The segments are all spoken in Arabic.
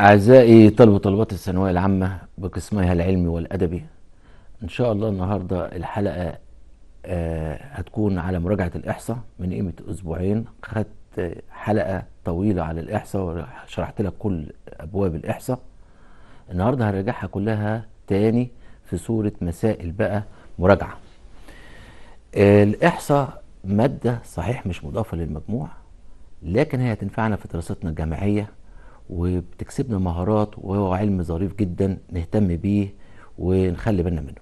أعزائي طلبة طلبات الثانوية العامة بقسمها العلمي والأدبي إن شاء الله النهاردة الحلقة آه، هتكون على مراجعة الإحصاء من قيمة أسبوعين خدت حلقة طويلة على الإحصاء وشرحت لك كل أبواب الإحصاء النهاردة هرجعها كلها تاني في صورة مسائل بقى مراجعة الإحصاء مادة صحيح مش مضافة للمجموع لكن هي هتنفعنا في دراستنا الجامعية وبتكسبنا مهارات وهو علم ظريف جدا نهتم بيه ونخلي بالنا منه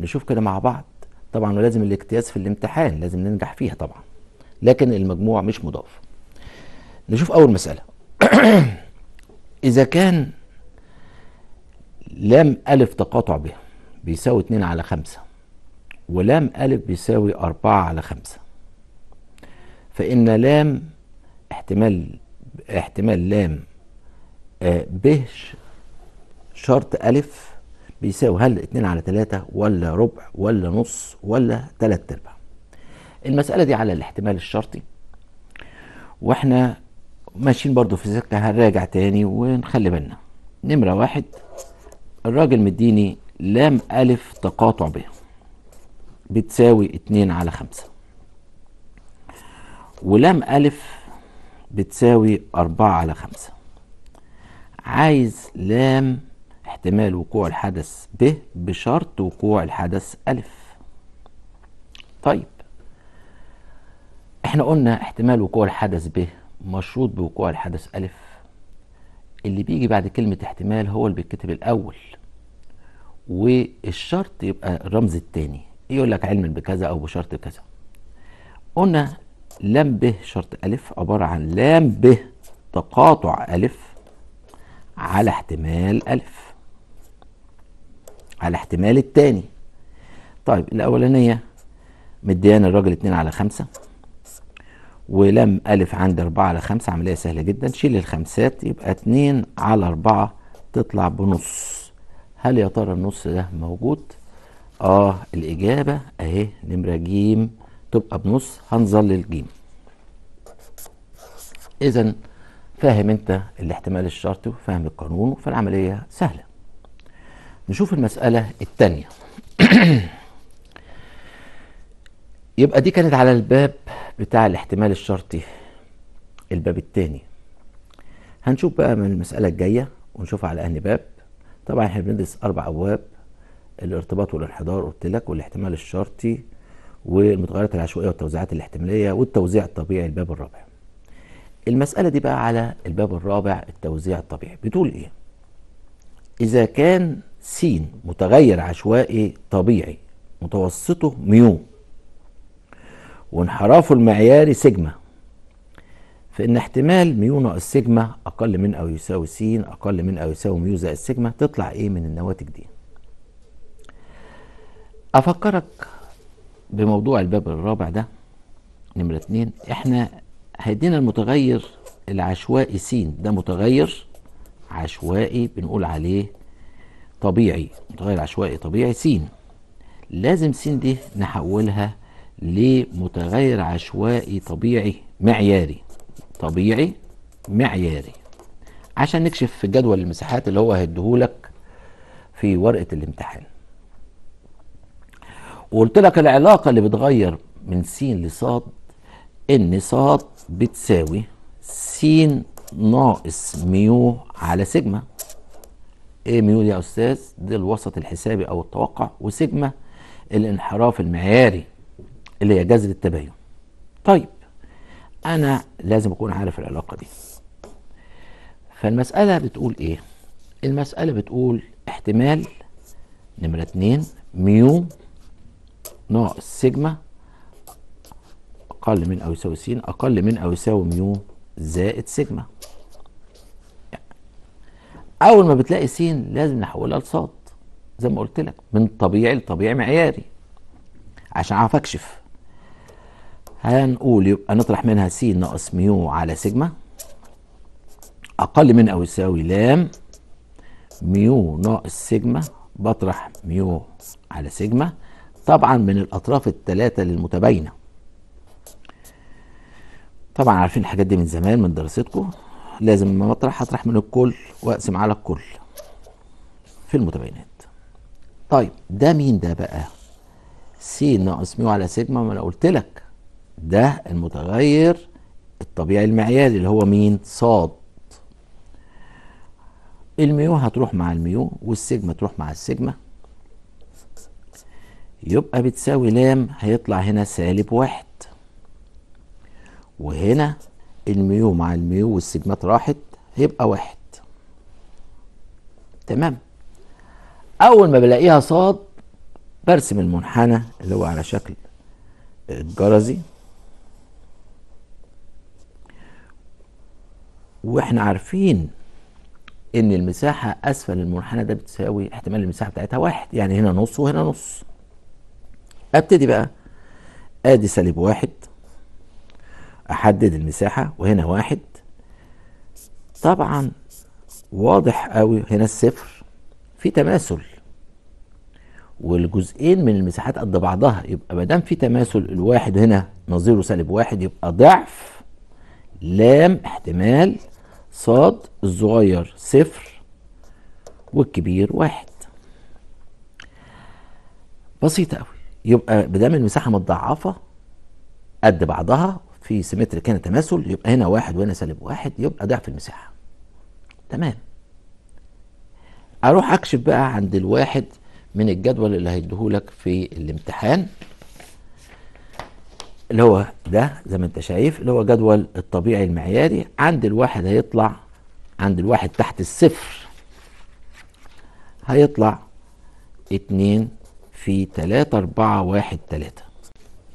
نشوف كده مع بعض طبعا ولازم الاجتياز في الامتحان لازم ننجح فيها طبعا لكن المجموع مش مضاف نشوف اول مساله اذا كان لام الف تقاطع بها بيساوي 2 على 5 ولام الف بيساوي 4 على 5 فان لام احتمال احتمال لام آه، ب شرط ألف بيساوي هل 2 على 3 ولا ربع ولا نص ولا تلات أرباع المسألة دي على الاحتمال الشرطي واحنا ماشيين برضو في سكة هنراجع تاني ونخلي بالنا نمرة واحد الراجل مديني لام ألف تقاطع ب بتساوي 2 على 5 ولام ألف بتساوي 4 على 5 عايز لام احتمال وقوع الحدث ب بشرط وقوع الحدث ألف طيب احنا قلنا احتمال وقوع الحدث ب مشروط بوقوع الحدث ألف اللي بيجي بعد كلمة احتمال هو اللي بيتكتب الأول والشرط يبقى الرمز الثاني يقول لك علما بكذا أو بشرط كذا قلنا لام ب شرط ألف عبارة عن لام ب تقاطع ألف على احتمال ألف على احتمال التاني طيب الأولانية مديانا الراجل اتنين على خمسة ولم ألف عند أربعة على خمسة عملية سهلة جدا شيل الخمسات يبقى اتنين على أربعة تطلع بنص هل يا ترى النص ده موجود؟ آه الإجابة أهي نمرة جيم تبقى بنص هنظلل جيم إذا فاهم انت الاحتمال الشرطي وفاهم القانون فالعمليه سهله نشوف المساله الثانيه يبقى دي كانت على الباب بتاع الاحتمال الشرطي الباب الثاني هنشوف بقى من المساله الجايه ونشوفها على انهي باب طبعا احنا بندرس اربع ابواب الارتباط والانحدار قلت لك والاحتمال الشرطي والمتغيرات العشوائيه والتوزيعات الاحتماليه والتوزيع الطبيعي الباب الرابع المسألة دي بقى على الباب الرابع التوزيع الطبيعي بتقول إيه إذا كان س متغير عشوائي طبيعي متوسطه ميو وانحرافه المعياري سيجما فإن احتمال ميو ناقص سيجما أقل من أو يساوي س أقل من أو يساوي ميو زائد سيجما تطلع إيه من النواتج دي أفكرك بموضوع الباب الرابع ده نمرة اتنين احنا هيدينا المتغير العشوائي س ده متغير عشوائي بنقول عليه طبيعي متغير عشوائي طبيعي س لازم س دي نحولها لمتغير عشوائي طبيعي معياري طبيعي معياري عشان نكشف في جدول المساحات اللي هو هيديهولك في ورقه الامتحان وقلت لك العلاقه اللي بتغير من س لص ان ص بتساوي س ناقص ميو على سيجما ايه ميو دي يا استاذ دي الوسط الحسابي او التوقع وسيجما الانحراف المعياري اللي هي جذر التباين طيب انا لازم اكون عارف العلاقه دي فالمساله بتقول ايه المساله بتقول احتمال نمره 2 ميو ناقص سيجما أقل من أو يساوي س أقل من أو يساوي ميو زائد سيجما أول ما بتلاقي س لازم نحولها لصاد زي ما قلت لك من طبيعي لطبيعي معياري عشان أعرف أكشف هنقول يبقى نطرح منها س ناقص ميو على سيجما أقل من أو يساوي لام ميو ناقص سيجما بطرح ميو على سيجما طبعا من الأطراف الثلاثة للمتباينة طبعا عارفين الحاجات دي من زمان من دراستكم لازم لما اطرح هطرح من الكل واقسم على الكل في المتباينات طيب ده مين ده بقى س ناقص ميو على سيجما ما انا قلت لك ده المتغير الطبيعي المعياري اللي هو مين صاد الميو هتروح مع الميو والسيجما تروح مع السيجما يبقى بتساوي لام هيطلع هنا سالب واحد وهنا الميو مع الميو والسجمات راحت هيبقى واحد تمام اول ما بلاقيها صاد برسم المنحنى اللي هو على شكل الجرزي واحنا عارفين ان المساحة اسفل المنحنى ده بتساوي احتمال المساحة بتاعتها واحد يعني هنا نص وهنا نص ابتدي بقى ادي سالب واحد احدد المساحة وهنا واحد طبعا واضح قوي هنا الصفر في تماثل والجزئين من المساحات قد بعضها يبقى ما دام في تماثل الواحد هنا نظيره سالب واحد يبقى ضعف لام احتمال صاد الصغير صفر والكبير واحد بسيطة قوي يبقى ما دام المساحة متضعفة قد بعضها في سيمتري كان تماثل يبقى هنا واحد وهنا سالب واحد يبقى ضعف المساحة تمام اروح اكشف بقى عند الواحد من الجدول اللي هيديهولك في الامتحان اللي هو ده زي ما انت شايف اللي هو جدول الطبيعي المعياري عند الواحد هيطلع عند الواحد تحت الصفر هيطلع اتنين في تلاتة اربعة واحد تلاتة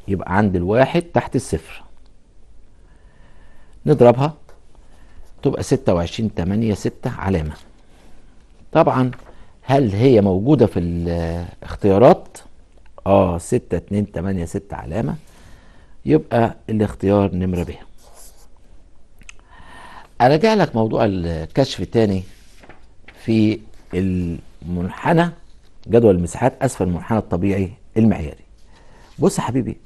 يبقى عند الواحد تحت الصفر نضربها تبقى 26 8 6 علامة طبعا هل هي موجودة في الاختيارات اه 6 2 8 6 علامة يبقى الاختيار نمرة ب أراجع لك موضوع الكشف تاني في المنحنى جدول المساحات أسفل المنحنى الطبيعي المعياري بص يا حبيبي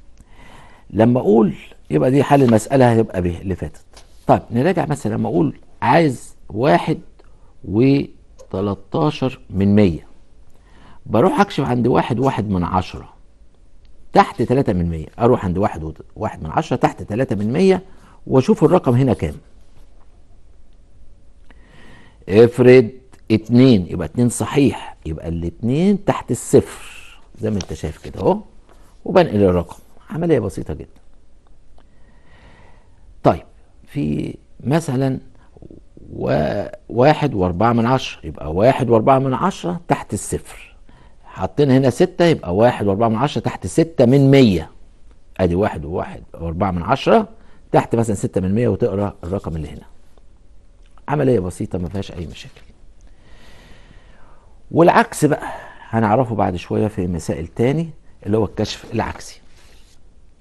لما أقول يبقى دي حل المسألة هيبقى به اللي فاتت طيب نراجع مثلا لما أقول عايز واحد و 13 من 100 بروح أكشف عند واحد واحد من عشرة تحت 3 من 100 أروح عند واحد واحد من عشرة تحت 3 من 100 وأشوف الرقم هنا كام افرض 2 يبقى 2 صحيح يبقى الاثنين تحت الصفر زي ما انت شايف كده اهو وبنقل الرقم عمليه بسيطه جدا طيب في مثلا واحد واربعة من عشرة يبقى واحد واربعة من عشرة تحت الصفر حاطين هنا ستة يبقى واحد واربعة من عشرة تحت ستة من مية ادي واحد وواحد واربعة من عشرة تحت مثلا ستة من مية وتقرا الرقم اللي هنا عملية بسيطة ما فيهاش أي مشاكل والعكس بقى هنعرفه بعد شوية في مسائل تاني اللي هو الكشف العكسي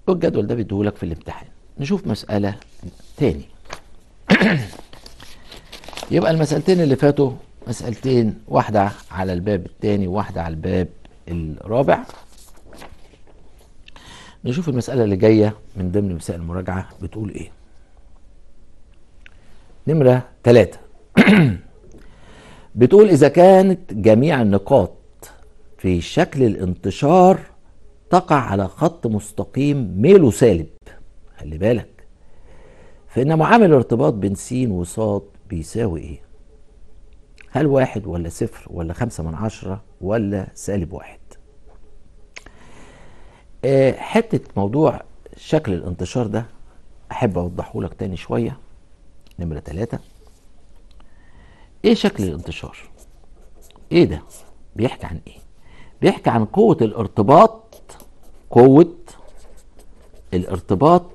والجدول ده بيديهولك في الامتحان نشوف مسألة تاني يبقى المسألتين اللي فاتوا مسألتين واحدة على الباب التاني وواحدة على الباب الرابع نشوف المسألة اللي جاية من ضمن مسائل المراجعة بتقول ايه نمرة ثلاثة بتقول إذا كانت جميع النقاط في شكل الانتشار تقع على خط مستقيم ميلو سالب خلي بالك فإن معامل الارتباط بين س وص بيساوي إيه؟ هل واحد ولا صفر ولا خمسة من عشرة ولا سالب واحد؟ آه، حتة موضوع شكل الانتشار ده أحب أوضحه لك تاني شوية نمرة تلاتة إيه شكل الانتشار؟ إيه ده؟ بيحكي عن إيه؟ بيحكي عن قوة الارتباط قوة الارتباط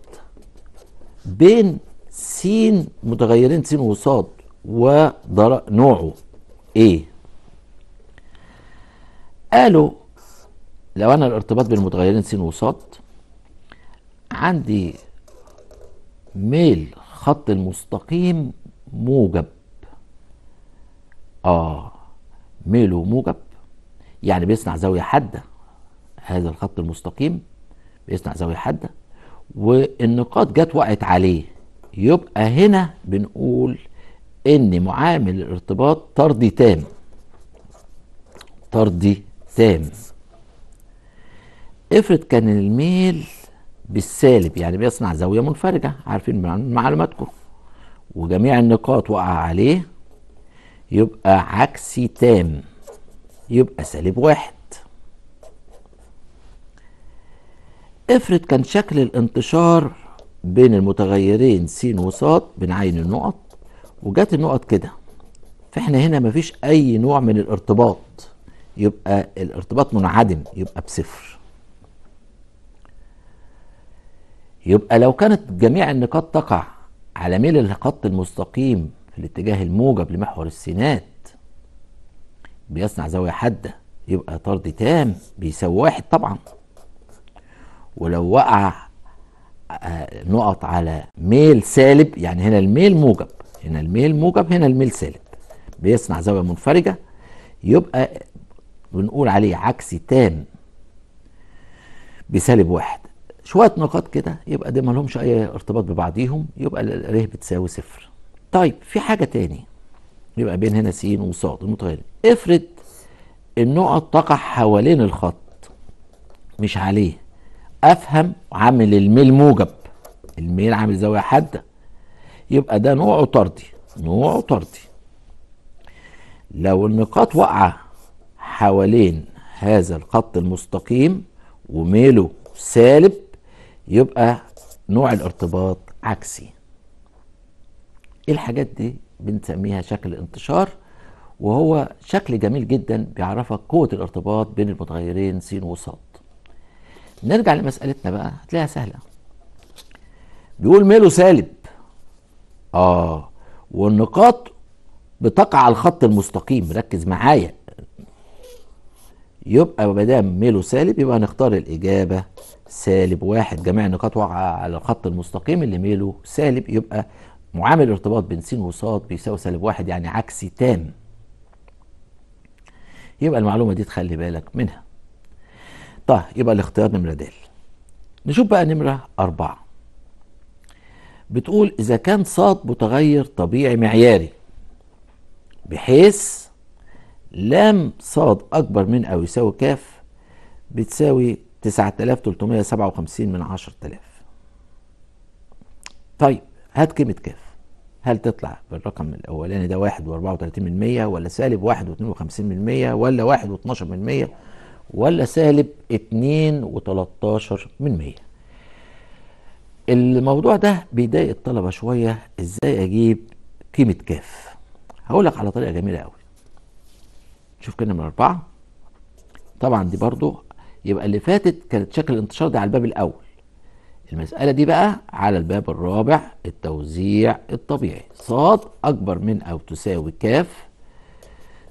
بين س متغيرين س وصاد ونوعه ايه قالوا لو انا الارتباط بين المتغيرين س وصاد عندي ميل خط المستقيم موجب اه ميله موجب يعني بيصنع زاويه حاده هذا الخط المستقيم بيصنع زاويه حاده والنقاط جت وقعت عليه يبقى هنا بنقول ان معامل الارتباط طردي تام طردي تام افرض كان الميل بالسالب يعني بيصنع زاويه منفرجه عارفين من معلوماتكم وجميع النقاط وقع عليه يبقى عكسي تام يبقى سالب واحد افرض كان شكل الانتشار بين المتغيرين س وص بنعين النقط وجت النقط كده فاحنا هنا مفيش اي نوع من الارتباط يبقى الارتباط منعدم يبقى بصفر يبقى لو كانت جميع النقاط تقع على ميل الخط المستقيم في الاتجاه الموجب لمحور السينات بيصنع زاوية حادة يبقى طرد تام بيساوي واحد طبعا ولو وقع نقط على ميل سالب يعني هنا الميل موجب هنا الميل موجب هنا الميل سالب بيصنع زاويه منفرجه يبقى بنقول عليه عكس تام بسالب واحد شويه نقاط كده يبقى دي مالهمش اي ارتباط ببعضيهم يبقى ر بتساوي صفر طيب في حاجه تاني يبقى بين هنا س وص افرض النقط تقع حوالين الخط مش عليه افهم عامل الميل موجب الميل عامل زاويه حاده يبقى ده نوعه طردي نوعه طردي لو النقاط واقعه حوالين هذا الخط المستقيم وميله سالب يبقى نوع الارتباط عكسي إيه الحاجات دي بنسميها شكل انتشار وهو شكل جميل جدا بيعرفك قوة الارتباط بين المتغيرين س وص نرجع لمسألتنا بقى هتلاقيها سهلة بيقول ميله سالب اه والنقاط بتقع على الخط المستقيم ركز معايا يبقى ما دام ميله سالب يبقى هنختار الإجابة سالب واحد جميع النقاط واقعة على الخط المستقيم اللي ميله سالب يبقى معامل ارتباط بين س وصاد بيساوي سالب واحد يعني عكسي تام يبقى المعلومة دي تخلي بالك منها طيب يبقى الاختيار نمرة د نشوف بقى نمرة أربعة بتقول إذا كان صاد متغير طبيعي معياري بحيث لام صاد أكبر من أو يساوي كاف بتساوي 9357 من 10000 طيب هات كلمة كاف هل تطلع بالرقم الأولاني ده 1 و34% من 100 ولا سالب 1 و52% من 100 ولا 1 و12% من 100 ولا سالب 2.13 من 100 الموضوع ده بيضايق الطلبة شوية ازاي اجيب قيمة كاف هقول لك على طريقة جميلة قوي شوف كده من أربعة طبعا دي برضو يبقى اللي فاتت كانت شكل الانتشار ده على الباب الأول المسألة دي بقى على الباب الرابع التوزيع الطبيعي صاد أكبر من أو تساوي كاف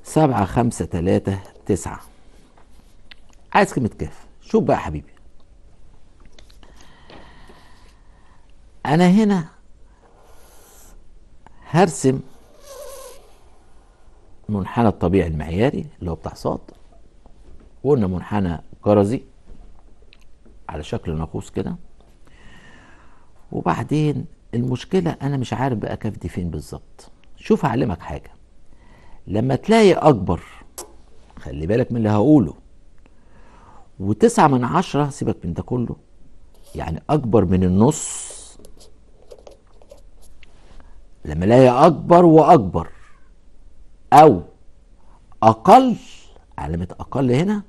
سبعة خمسة تلاتة تسعة عايز كلمه كاف شوف بقى يا حبيبي انا هنا هرسم منحنى الطبيعي المعياري اللي هو بتاع صاد وقلنا منحنى كرزي على شكل ناقوس كده وبعدين المشكلة أنا مش عارف بقى كاف دي فين بالظبط شوف أعلمك حاجة لما تلاقي أكبر خلي بالك من اللي هقوله وتسعة من عشرة سيبك من ده كله يعني أكبر من النص لما الاقي أكبر وأكبر أو أقل علامة يعني أقل هنا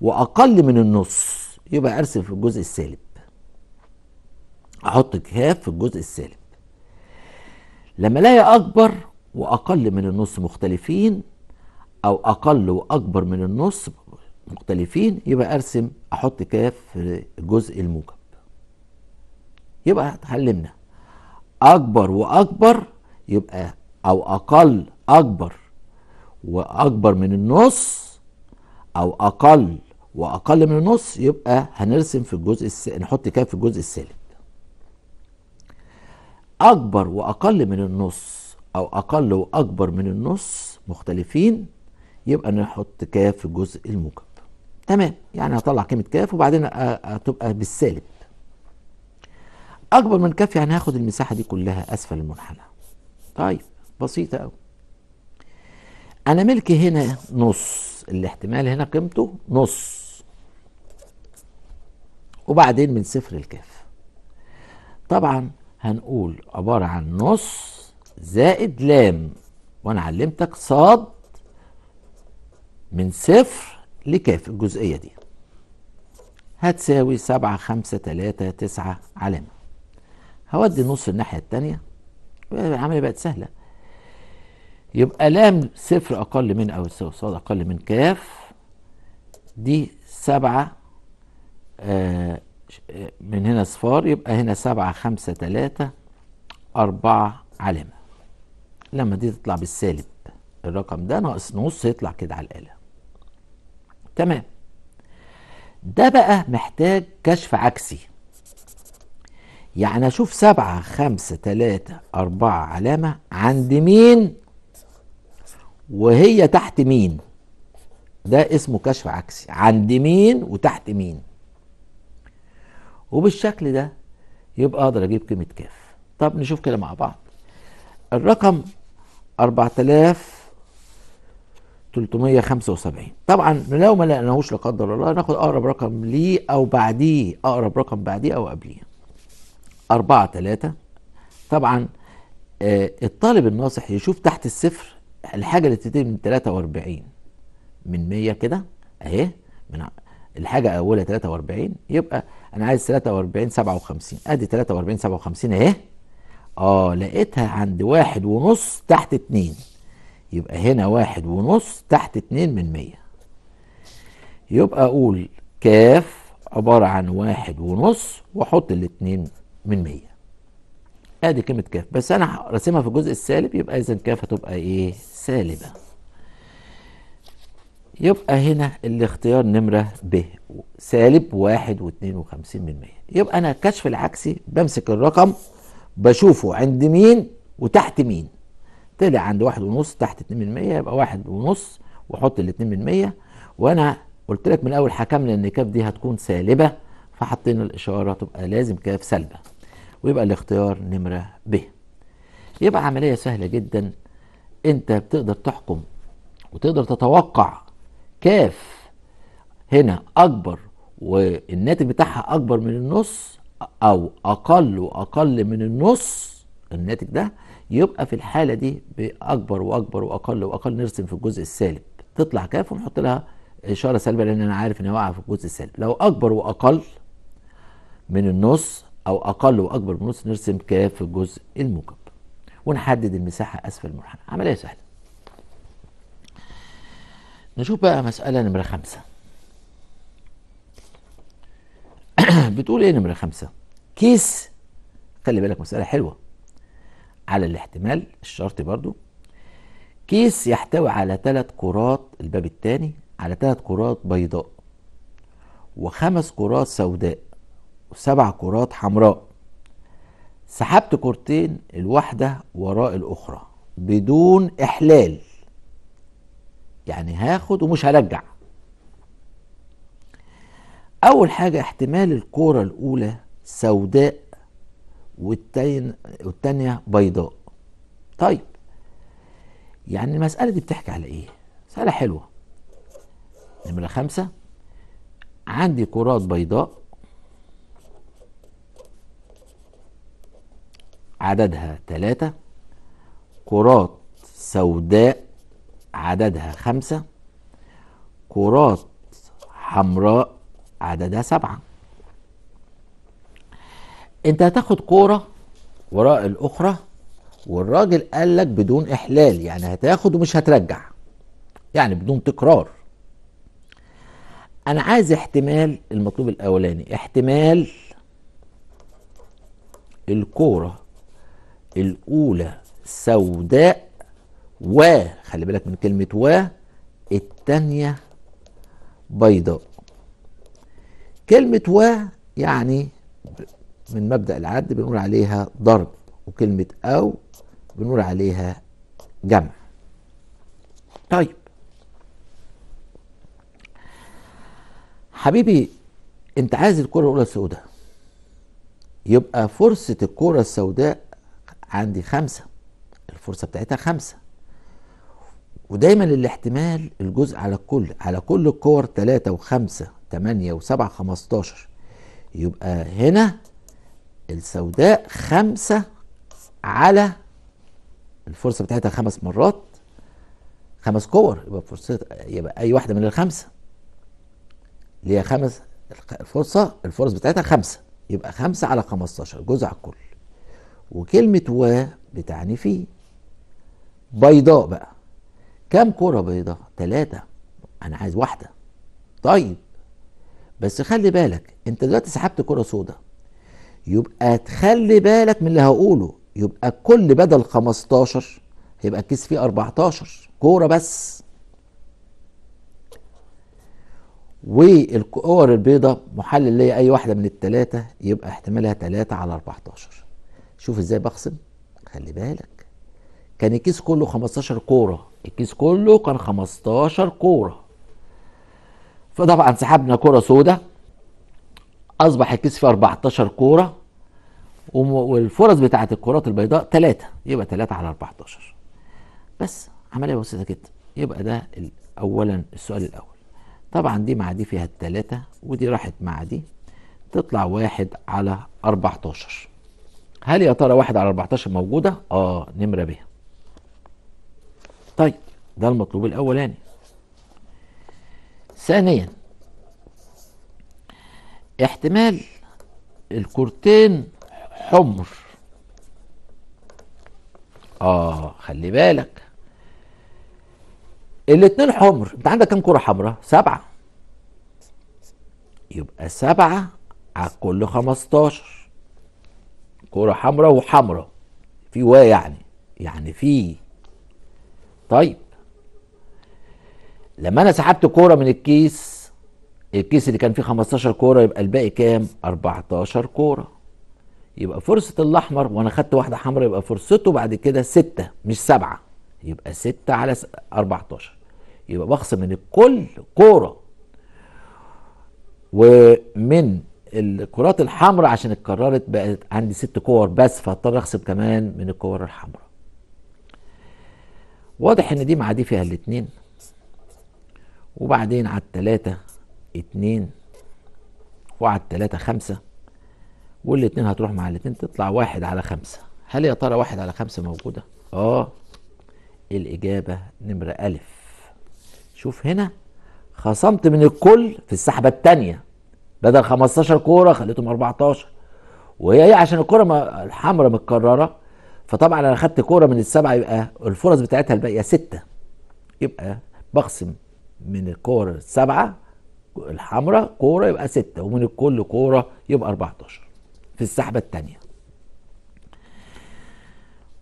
وأقل من النص يبقى أرسم في الجزء السالب أحط كهاف في الجزء السالب لما الاقي أكبر وأقل من النص مختلفين أو أقل وأكبر من النص مختلفين يبقى ارسم احط كاف في الجزء الموجب يبقى اتعلمنا اكبر واكبر يبقى او اقل اكبر واكبر من النص او اقل واقل من النص يبقى هنرسم في الجزء الس... نحط كاف في الجزء السالب اكبر واقل من النص او اقل واكبر من النص مختلفين يبقى نحط كاف في الجزء الموجب تمام يعني هطلع قيمة كاف وبعدين تبقى بالسالب اكبر من كاف يعني هاخد المساحه دي كلها اسفل المنحنى طيب بسيطه قوي انا ملكي هنا نص الاحتمال هنا قيمته نص وبعدين من صفر الكاف طبعا هنقول عباره عن نص زائد لام وانا علمتك صاد من صفر لكاف الجزئية دي هتساوي سبعة خمسة تلاتة تسعة علامة هودي نص الناحية التانية العملية بقت سهلة يبقى لام صفر أقل من أو صاد أقل من كاف دي سبعة آه من هنا صفار يبقى هنا سبعة خمسة تلاتة أربعة علامة لما دي تطلع بالسالب الرقم ده ناقص نص يطلع كده على الآلة تمام ده بقى محتاج كشف عكسي يعني اشوف سبعة خمسة تلاتة أربعة علامة عند مين وهي تحت مين ده اسمه كشف عكسي عند مين وتحت مين وبالشكل ده يبقى اقدر اجيب قيمه كاف طب نشوف كده مع بعض الرقم 4000 375 طبعا لو ما لقيناهوش لا قدر الله ناخد اقرب رقم ليه او بعديه اقرب رقم بعديه او قبليه 4 3 طبعا آه الطالب الناصح يشوف تحت الصفر الحاجه اللي بتبتدي من 43 من 100 كده اهي من الحاجه اولها 43 يبقى انا عايز 43 57 ادي 43 57 اهي اه لقيتها عند واحد ونص تحت اتنين يبقى هنا واحد ونص تحت اتنين من مية يبقى أقول كاف عبارة عن واحد ونص وأحط الاتنين من مية ادي كلمة كاف بس انا راسمها في الجزء السالب يبقى اذا كاف هتبقى ايه سالبة يبقى هنا الاختيار نمرة ب سالب واحد واتنين وخمسين من مية يبقى انا الكشف العكسي بمسك الرقم بشوفه عند مين وتحت مين طلع عند واحد ونص تحت 2% من مية يبقى واحد ونص وحط ال من مية وانا قلت لك من الاول حكمنا ان كاف دي هتكون سالبة فحطينا الاشارة تبقى لازم كاف سالبة ويبقى الاختيار نمرة ب يبقى عملية سهلة جدا انت بتقدر تحكم وتقدر تتوقع كاف هنا اكبر والناتج بتاعها اكبر من النص او اقل واقل من النص الناتج ده يبقى في الحالة دي بأكبر وأكبر وأقل وأقل نرسم في الجزء السالب تطلع كاف ونحط لها إشارة سالبة لأن أنا عارف إن هي واقعة في الجزء السالب لو أكبر وأقل من النص أو أقل وأكبر من النص نرسم كاف في الجزء الموجب ونحدد المساحة أسفل المنحنى عملية سهلة نشوف بقى مسألة نمرة خمسة بتقول إيه نمرة خمسة كيس خلي بالك مسألة حلوة على الاحتمال الشرطي برضو كيس يحتوي على ثلاث كرات الباب الثاني على ثلاث كرات بيضاء وخمس كرات سوداء وسبع كرات حمراء سحبت كرتين الواحدة وراء الأخرى بدون إحلال يعني هاخد ومش هرجع أول حاجة احتمال الكورة الأولى سوداء والتين والتانية بيضاء طيب يعني المسألة دي بتحكي على إيه؟ مسألة حلوة نمرة خمسة عندي كرات بيضاء عددها ثلاثة كرات سوداء عددها خمسة كرات حمراء عددها سبعه انت هتاخد كوره وراء الاخرى والراجل قال لك بدون احلال يعني هتاخد ومش هترجع يعني بدون تكرار انا عايز احتمال المطلوب الاولاني احتمال الكوره الاولى سوداء و خلي بالك من كلمه و التانيه بيضاء كلمه و يعني من مبدأ العد بنقول عليها ضرب وكلمة أو بنقول عليها جمع طيب حبيبي انت عايز الكرة الأولى السوداء يبقى فرصة الكرة السوداء عندي خمسة الفرصة بتاعتها خمسة ودايما الاحتمال الجزء على الكل على كل الكور و5 وخمسة و وسبعة خمستاشر يبقى هنا السوداء خمسة على الفرصة بتاعتها خمس مرات خمس كور يبقى فرصة يبقى أي واحدة من الخمسة اللي هي خمس الفرصة الفرص بتاعتها خمسة يبقى خمسة على خمستاشر جزء على الكل وكلمة و بتعني فيه بيضاء بقى كام كرة بيضاء؟ تلاتة أنا عايز واحدة طيب بس خلي بالك أنت دلوقتي سحبت كرة سوداء يبقى تخلي بالك من اللي هقوله يبقى كل بدل 15 هيبقى الكيس فيه 14 كوره بس والكور البيضة محلل ليا اي واحده من الثلاثه يبقى احتمالها 3 على 14 شوف ازاي بقسم خلي بالك كان الكيس كله 15 كوره الكيس كله كان 15 كوره فطبعا سحبنا كوره سوداء اصبح الكيس فيه 14 كوره والفرص بتاعت الكرات البيضاء ثلاثه يبقى ثلاثه على 14 بس عمليه بسيطه جدا يبقى ده اولا السؤال الاول طبعا دي مع دي فيها الثلاثه ودي راحت مع دي تطلع واحد على 14 هل يا ترى واحد على 14 موجوده؟ اه نمره بها. طيب ده المطلوب الاولاني. ثانيا احتمال الكورتين حمر اه خلي بالك الاتنين حمر انت عندك كام كرة حمراء سبعة يبقى سبعة على كل خمستاشر كرة حمراء وحمراء في و يعني يعني في طيب لما انا سحبت كوره من الكيس الكيس اللي كان فيه 15 كوره يبقى الباقي كام 14 كوره يبقى فرصه الاحمر وانا خدت واحده حمراء يبقى فرصته بعد كده 6 مش 7 يبقى 6 على 14 يبقى بخصم من الكل كوره ومن الكرات الحمراء عشان اتكررت بقت عندي ست كور بس فاضطر اخصم كمان من الكور الحمراء واضح ان دي دي فيها الاتنين وبعدين على التلاتة اتنين وعد تلاتة خمسة والاتنين هتروح مع الاتنين تطلع واحد على خمسة هل يا ترى واحد على خمسة موجودة؟ اه الإجابة نمرة ألف شوف هنا خصمت من الكل في السحبة التانية بدل 15 كورة خليتهم 14 وهي ايه عشان الكورة الحمراء متكررة فطبعا انا خدت كورة من السبعة يبقى الفرص بتاعتها الباقية ستة يبقى بخصم من الكور السبعة الحمراء كوره يبقى 6 ومن الكل كوره يبقى 14 في السحبه الثانيه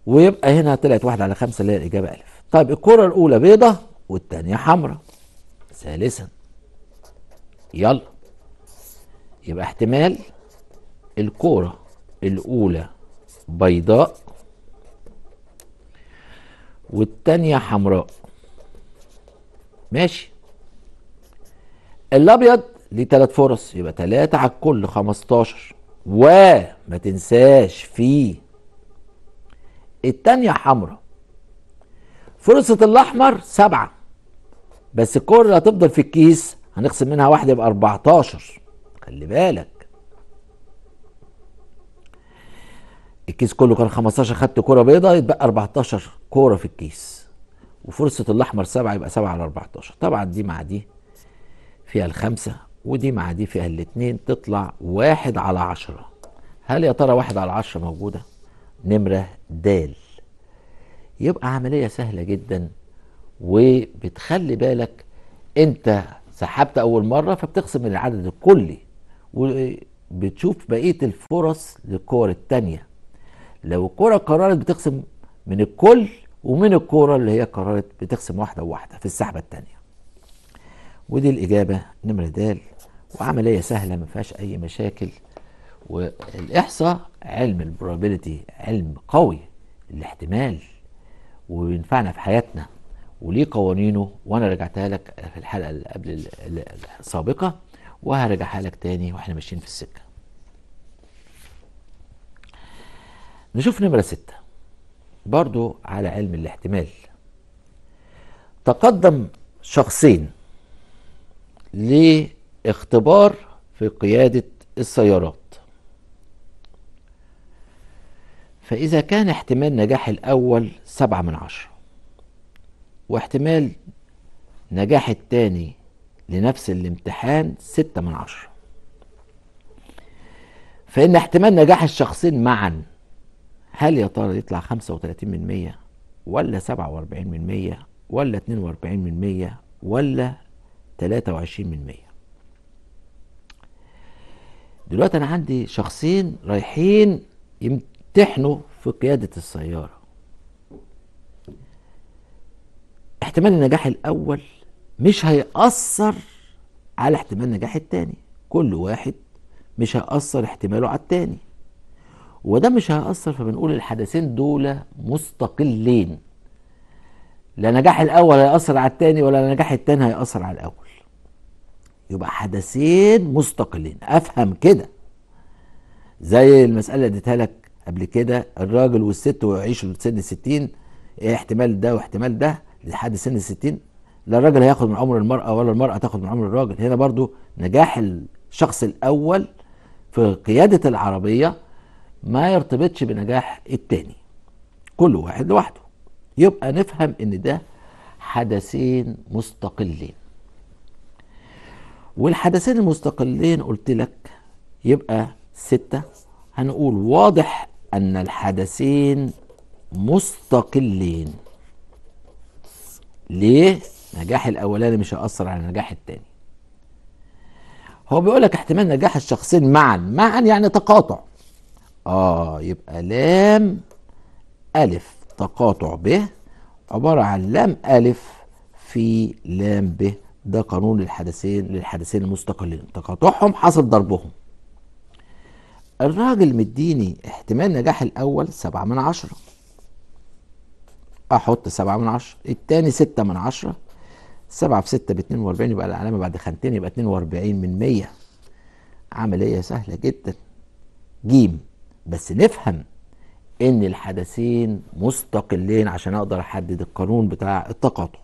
ويبقى هنا طلعت واحد على خمسة اللي هي الإجابة ألف طيب الكوره الأولى بيضة والثانيه حمراء ثالثا يلا يبقى احتمال الكوره الأولى بيضاء والثانيه حمراء ماشي الابيض ليه ثلاث فرص يبقى ثلاثة على الكل 15 وما تنساش فيه التانية حمراء فرصة الأحمر سبعة بس الكرة هتفضل في الكيس هنخصم منها واحدة يبقى 14 خلي بالك الكيس كله كان 15 خدت كرة بيضاء يتبقى 14 كورة في الكيس وفرصة الأحمر سبعة يبقى سبعة على 14 طبعا دي مع دي فيها الخمسة ودي مع دي فيها الاتنين تطلع واحد على عشرة هل يا ترى واحد على عشرة موجودة؟ نمرة د يبقى عملية سهلة جدا وبتخلي بالك انت سحبت اول مرة فبتخصم من العدد الكلي وبتشوف بقية الفرص للكور التانية لو الكورة قررت بتقسم من الكل ومن الكورة اللي هي قررت بتقسم واحدة وواحدة في السحبة التانية ودي الإجابة نمرة د وعملية سهلة ما فيهاش أي مشاكل والإحصاء علم البروبابيلتي علم قوي الاحتمال وبينفعنا في حياتنا وليه قوانينه وأنا رجعتها لك في الحلقة اللي قبل السابقة وهرجعها لك تاني واحنا ماشيين في السكة نشوف نمرة ستة برضو على علم الاحتمال تقدم شخصين لاختبار في قيادة السيارات فإذا كان احتمال نجاح الأول سبعة من عشرة واحتمال نجاح الثاني لنفس الامتحان ستة من عشرة فإن احتمال نجاح الشخصين معا هل يا ترى يطلع 35% ولا 47% ولا 42% ولا 23% دلوقتي انا عندي شخصين رايحين يمتحنوا في قيادة السيارة احتمال النجاح الاول مش هيأثر على احتمال النجاح الثاني كل واحد مش هيأثر احتماله على الثاني وده مش هيأثر فبنقول الحدثين دول مستقلين لا نجاح الاول هيأثر على الثاني ولا نجاح الثاني هيأثر على الاول يبقى حدثين مستقلين افهم كده زي المساله اللي اديتها لك قبل كده الراجل والست ويعيشوا لسن 60 ايه احتمال ده واحتمال ده لحد سن 60 لا الراجل هياخد من عمر المراه ولا المراه تاخد من عمر الراجل هنا برضو نجاح الشخص الاول في قياده العربيه ما يرتبطش بنجاح التاني كل واحد لوحده يبقى نفهم ان ده حدثين مستقلين والحدثين المستقلين قلت لك يبقى ستة هنقول واضح أن الحدثين مستقلين ليه نجاح الأولاني مش هيأثر على نجاح التاني هو بيقول لك احتمال نجاح الشخصين معا معا يعني تقاطع اه يبقى لام ألف تقاطع ب عبارة عن لام ألف في لام ب ده قانون الحدثين للحدثين المستقلين تقاطعهم حصل ضربهم الراجل مديني احتمال نجاح الأول سبعة من عشرة أحط سبعة من عشرة التاني ستة من عشرة سبعة في ستة باتنين وأربعين يبقى العلامة بعد خانتين يبقى اتنين وأربعين من مية عملية سهلة جدا جيم بس نفهم إن الحدثين مستقلين عشان أقدر أحدد القانون بتاع التقاطع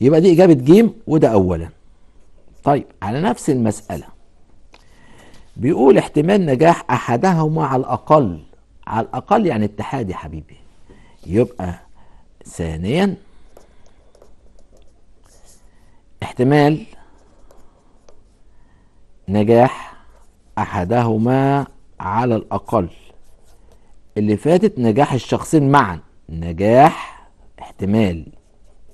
يبقى دي إجابة ج وده أولا طيب على نفس المسألة بيقول احتمال نجاح أحدهما على الأقل على الأقل يعني اتحاد يا حبيبي يبقى ثانيا احتمال نجاح احدهما على الاقل اللي فاتت نجاح الشخصين معا نجاح احتمال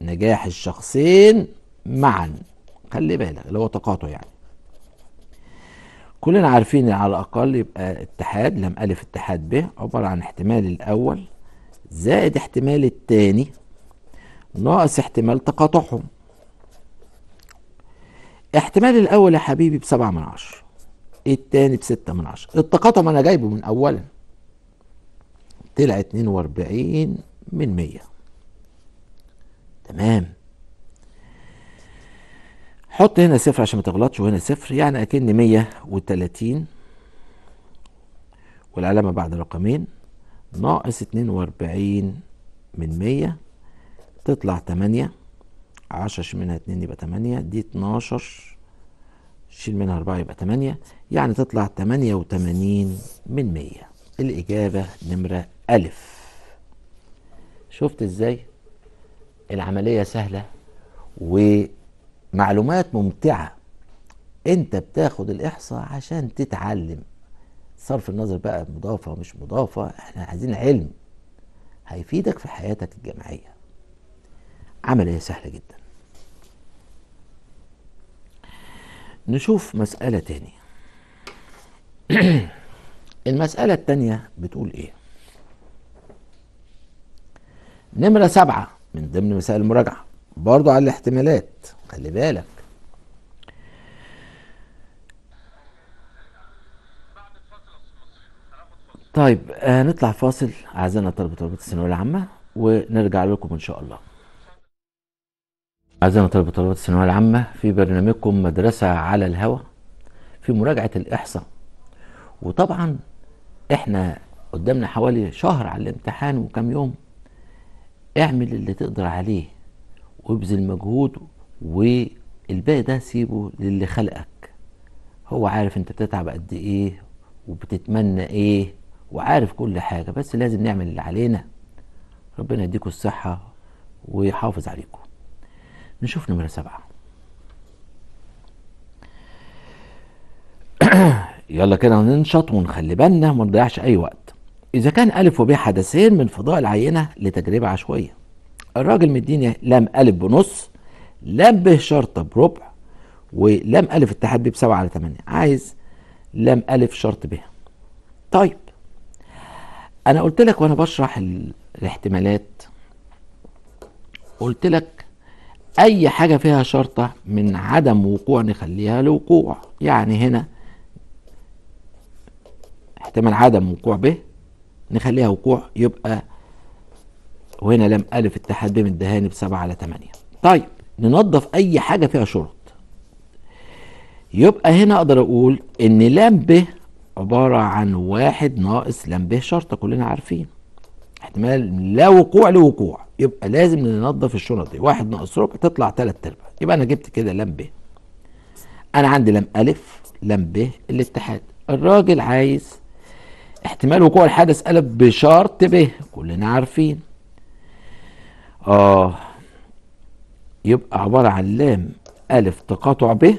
نجاح الشخصين معا خلي بالك اللي هو تقاطع يعني كلنا عارفين على الأقل يبقى اتحاد لم ألف اتحاد ب عبارة عن احتمال الأول زائد احتمال الثاني ناقص احتمال تقاطعهم احتمال الأول يا حبيبي بسبعة من عشرة الثاني بستة من عشرة التقاطع ما أنا جايبه من أولا طلع اتنين وأربعين من مية تمام حط هنا صفر عشان ما تغلطش وهنا صفر يعني اكن 130 والعلامة بعد رقمين ناقص 42 من 100 تطلع 8 10 شيل منها 2 يبقى 8 دي 12 شيل منها 4 يبقى 8 يعني تطلع 88 من 100 الإجابة نمرة ألف شفت إزاي؟ العملية سهلة ومعلومات ممتعة انت بتاخد الاحصاء عشان تتعلم صرف النظر بقى مضافة مش مضافة احنا عايزين علم هيفيدك في حياتك الجامعية عملية سهلة جدا نشوف مسألة تاني المسألة التانية بتقول ايه نمرة سبعة من ضمن مسائل المراجعة برضو على الاحتمالات خلي بالك طيب آه نطلع فاصل اعزائنا طلبه طلبه الثانويه العامه ونرجع لكم ان شاء الله اعزائنا طلبه طلبه الثانويه العامه في برنامجكم مدرسه على الهوى في مراجعه الاحصاء وطبعا احنا قدامنا حوالي شهر على الامتحان وكم يوم اعمل اللي تقدر عليه وابذل مجهود والباقي ده سيبه للي خلقك هو عارف انت بتتعب قد ايه وبتتمنى ايه وعارف كل حاجة بس لازم نعمل اللي علينا ربنا يديكم الصحة ويحافظ عليكم نشوف نمرة سبعة يلا كده ننشط ونخلي بالنا وما نضيعش اي وقت إذا كان ألف وب حدثين من فضاء العينة لتجربة عشوائية الراجل مديني لام ألف بنص لام ب شرطة بربع ولام ألف اتحاد ب بسبعة على تمانية عايز لام ألف شرط ب طيب أنا قلت لك وأنا بشرح الاحتمالات قلت لك أي حاجة فيها شرطة من عدم وقوع نخليها لوقوع يعني هنا احتمال عدم وقوع به نخليها وقوع يبقى وهنا لم ألف اتحاد من الدهاني بسبعة على ثمانية طيب ننظف أي حاجة فيها شرط يبقى هنا أقدر أقول إن لام ب عبارة عن واحد ناقص لام ب شرطة كلنا عارفين احتمال لا وقوع لوقوع يبقى لازم ننظف الشرط دي واحد ناقص ربع تطلع ثلاث أرباع يبقى أنا جبت كده لام ب أنا عندي لام ألف لام ب الاتحاد الراجل عايز احتمال وقوع الحدث قلب بشرط به كلنا عارفين اه يبقى عبارة عن لام ألف تقاطع به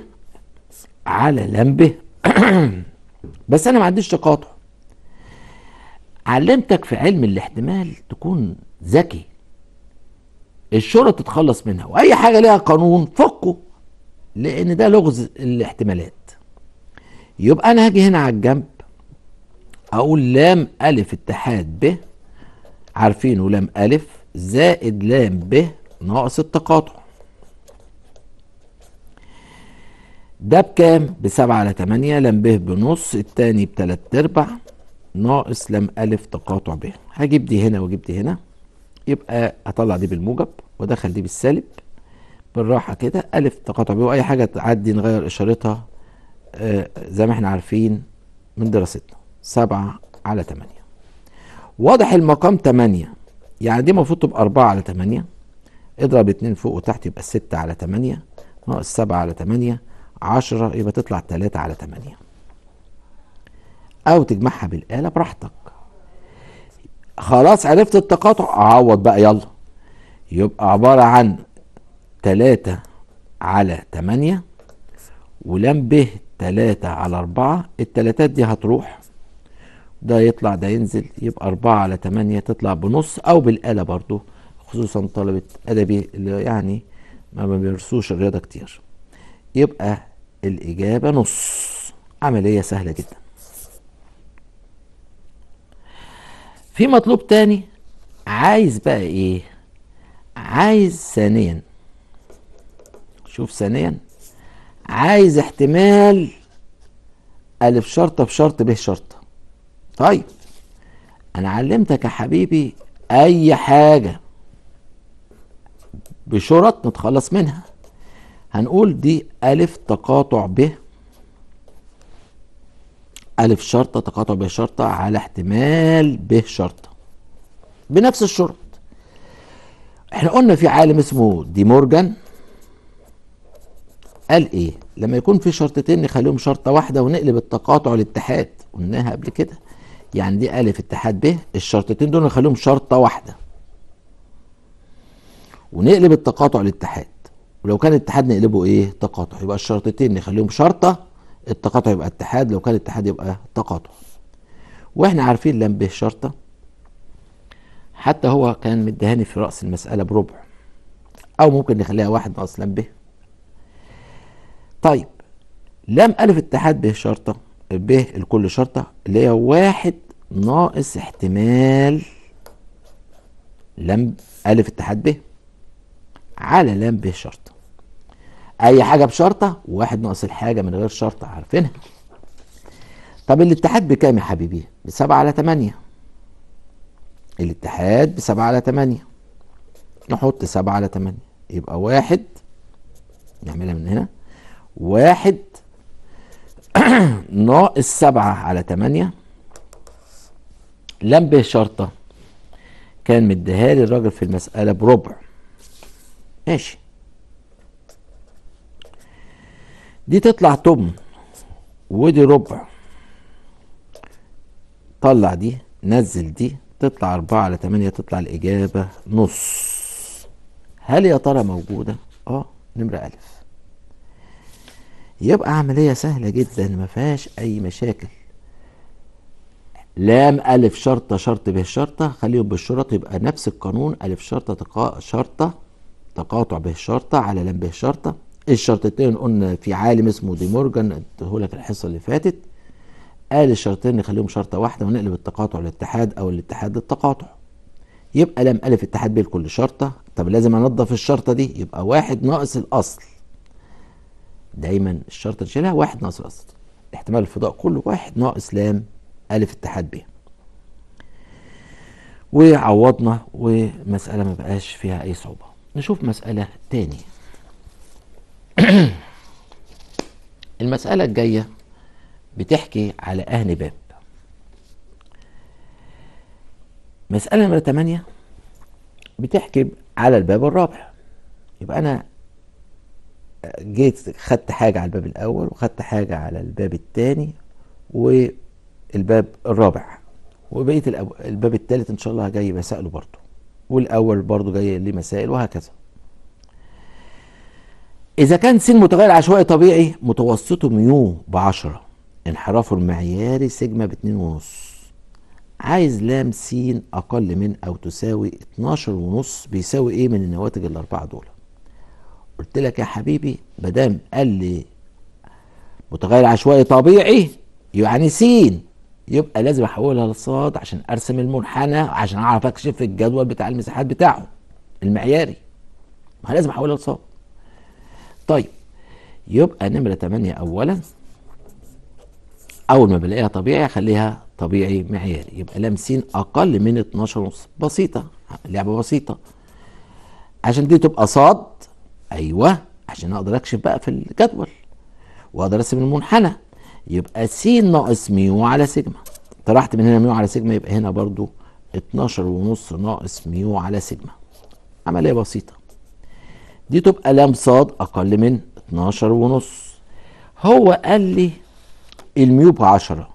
على لام به بس أنا ما عنديش تقاطع علمتك في علم الاحتمال تكون ذكي الشرط تتخلص منها وأي حاجة ليها قانون فكه لأن ده لغز الاحتمالات يبقى أنا هاجي هنا على الجنب اقول لام الف اتحاد ب عارفينه لام الف زائد لام ب ناقص التقاطع ده بكام بسبعة على تمانية لام ب بنص التاني بتلات ارباع ناقص لام الف تقاطع ب هجيب دي هنا واجيب دي هنا يبقى اطلع دي بالموجب وادخل دي بالسالب بالراحه كده الف تقاطع ب واي حاجه تعدي نغير اشارتها آه زي ما احنا عارفين من دراستنا 7 على 8 واضح المقام 8 يعني دي المفروض تبقى 4 على 8 اضرب 2 فوق وتحت يبقى 6 على 8 ناقص 7 على 8 10 يبقى تطلع 3 على 8 او تجمعها بالآلة براحتك خلاص عرفت التقاطع عوض بقى يلا يبقى عبارة عن 3 على 8 ولم به 3 على 4 التلاتات دي هتروح ده يطلع ده ينزل يبقى 4 على 8 تطلع بنص او بالآلة برضو خصوصا طلبة أدبي اللي يعني ما بيرسوش الرياضة كتير يبقى الإجابة نص عملية سهلة جدا في مطلوب تاني عايز بقى ايه عايز ثانيا شوف ثانيا عايز احتمال ألف شرطة بشرط به شرطة طيب انا علمتك يا حبيبي اي حاجه بشرط نتخلص منها هنقول دي ألف تقاطع ب ألف شرطة تقاطع ب شرطة على احتمال ب شرطة بنفس الشرط احنا قلنا في عالم اسمه دي مورجان قال ايه لما يكون في شرطتين نخليهم شرطة واحدة ونقلب التقاطع لاتحاد قلناها قبل كده يعني دي ألف اتحاد ب الشرطتين دول نخليهم شرطة واحدة ونقلب التقاطع لاتحاد ولو كان اتحاد نقلبه ايه تقاطع يبقى الشرطتين نخليهم شرطة التقاطع يبقى اتحاد لو كان اتحاد يبقى تقاطع واحنا عارفين لم به شرطة حتى هو كان مدهاني في رأس المسألة بربع أو ممكن نخليها واحد ناقص لم به طيب لم ألف اتحاد به شرطة ب لكل شرطة اللي هي واحد ناقص احتمال لم ألف اتحاد ب على لم ب شرطة أي حاجة بشرطة واحد ناقص الحاجة من غير شرطة عارفينها طب الاتحاد بكام يا حبيبي؟ بسبعة على تمانية الاتحاد بسبعة على تمانية نحط سبعة على تمانية يبقى واحد نعملها من هنا واحد ناقص سبعة على تمانية لم به شرطة كان مديها لي الراجل في المسألة بربع ماشي دي تطلع تمن ودي ربع طلع دي نزل دي تطلع أربعة على تمانية تطلع الإجابة نص هل يا ترى موجودة؟ آه نمرة ألف يبقى عملية سهلة جدا ما فيهاش أي مشاكل لام ألف شرطة شرط به شرطة خليهم بالشرط يبقى نفس القانون ألف شرطة تقا... شرطة تقاطع به الشرطة على لام به شرطة الشرطتين قلنا في عالم اسمه دي مورجان اديتهولك الحصة اللي فاتت قال الشرطين نخليهم شرطة واحدة ونقلب التقاطع للاتحاد أو الاتحاد للتقاطع يبقى لام ألف اتحاد به لكل شرطة طب لازم أنظف الشرطة دي يبقى واحد ناقص الأصل دايما الشرطه اللي تشيلها واحد ناقص الاسد احتمال الفضاء كله واحد ناقص لام الف اتحاد ب وعوضنا ومسألة ما بقاش فيها أي صعوبة نشوف مسألة تاني المسألة الجاية بتحكي على أهل باب مسألة نمرة 8 بتحكي على الباب الرابع يبقى أنا جيت خدت حاجة على الباب الأول وخدت حاجة على الباب الثاني والباب الرابع وبقية الباب الثالث إن شاء الله جاي مسائله برضه والأول برضه جاي ليه مسائل وهكذا إذا كان س متغير عشوائي طبيعي متوسطه ميو بعشرة انحرافه المعياري سيجما باتنين ونص عايز لام س أقل من أو تساوي اتناشر ونص بيساوي إيه من النواتج الأربعة دول قلت لك يا حبيبي ما دام قال لي متغير عشوائي طبيعي يعني سين يبقى لازم احولها للصاد عشان ارسم المنحنى عشان اعرف اكشف الجدول بتاع المساحات بتاعه المعياري ما لازم احولها لصاد طيب يبقى نمرة 8 اولا اول ما بلاقيها طبيعي اخليها طبيعي معياري يبقى لام س اقل من 12 ونص بسيطة لعبة بسيطة عشان دي تبقى صاد ايوه عشان اقدر اكشف بقى في الجدول واقدر ارسم المنحنى يبقى س ناقص ميو على سيجما طرحت من هنا ميو على سيجما يبقى هنا برضو 12 ونص ناقص ميو على سيجما عمليه بسيطه دي تبقى لام صاد اقل من 12 ونص هو قال لي الميو ب 10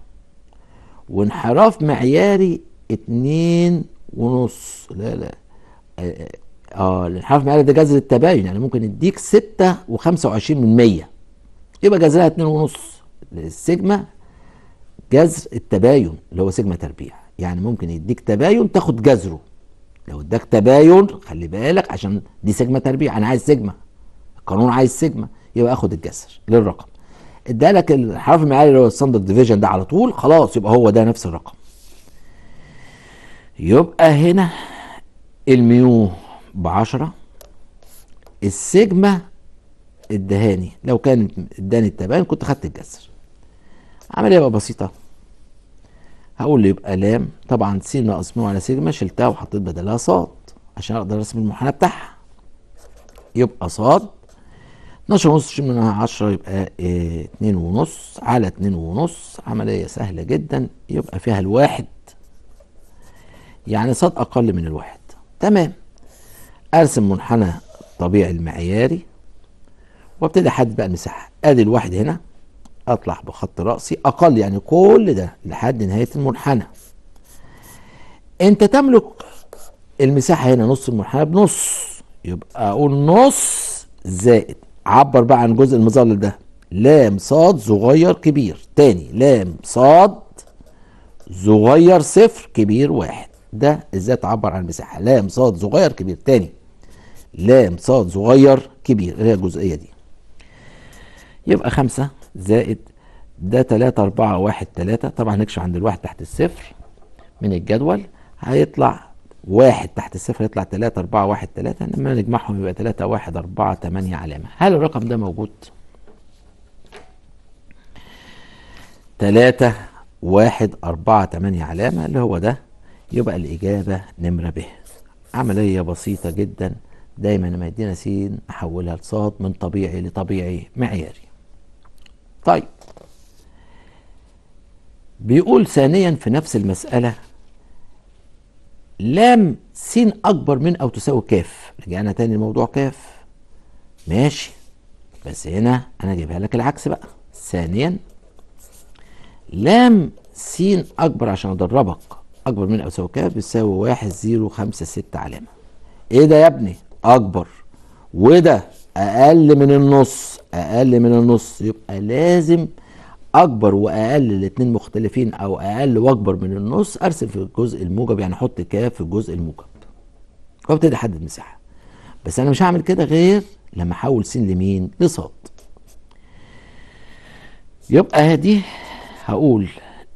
وانحراف معياري 2 ونص لا لا آه، آه. اه الانحراف المعياري ده جذر التباين يعني ممكن يديك 6 و25 من 100 يبقى جذرها 2.5 للسيجما جذر التباين اللي هو سيجما تربيع يعني ممكن يديك تباين تاخد جذره لو اداك تباين خلي بالك عشان دي سيجما تربيع انا عايز سيجما القانون عايز سيجما يبقى اخد الجذر للرقم ادالك الحرف المعياري اللي هو الستاندرد ديفيجن ده على طول خلاص يبقى هو ده نفس الرقم يبقى هنا الميو بعشرة السيجما ادهاني لو كان اداني التباين كنت خدت الجذر عملية بقى بسيطة هقول له يبقى لام طبعا س ناقص م على سيجما شلتها وحطيت بدلها ص عشان اقدر ارسم المنحنى بتاعها يبقى ص 12 ونص شيل منها 10 يبقى اه 2 ونص على 2 ونص عملية سهلة جدا يبقى فيها الواحد يعني ص أقل من الواحد تمام ارسم منحنى طبيعي المعياري وابتدي احدد بقى المساحه ادي الواحد هنا اطلع بخط راسي اقل يعني كل ده لحد نهايه المنحنى انت تملك المساحه هنا نص المنحنى بنص يبقى اقول نص زائد عبر بقى عن جزء المظلل ده لام صاد صغير كبير تاني لام صاد صغير صفر كبير واحد ده ازاي تعبر عن المساحه لام صاد صغير كبير تاني لام صاد صغير كبير اللي هي الجزئية دي يبقى خمسة زائد ده تلاتة أربعة واحد تلاتة طبعا هنكشف عند الواحد تحت الصفر من الجدول هيطلع واحد تحت الصفر يطلع تلاتة أربعة واحد تلاتة لما نجمعهم يبقى تلاتة واحد أربعة تمانية علامة هل الرقم ده موجود؟ تلاتة واحد أربعة تمانية علامة اللي هو ده يبقى الإجابة نمرة به عملية بسيطة جدا دايما لما يدينا س نحولها لصاد من طبيعي لطبيعي معياري طيب بيقول ثانيا في نفس المسألة لام س أكبر من أو تساوي كاف رجعنا تاني لموضوع كاف ماشي بس هنا أنا جايبها لك العكس بقى ثانيا لام س أكبر عشان أدربك أكبر من أو تساوي كاف بتساوي واحد زيرو خمسة ستة علامة إيه ده يا ابني اكبر وده اقل من النص اقل من النص يبقى لازم اكبر واقل الاتنين مختلفين او اقل واكبر من النص ارسم في الجزء الموجب يعني احط كاف في الجزء الموجب وابتدي احدد مساحه بس انا مش هعمل كده غير لما احول س لمين لصاد يبقى هدي هقول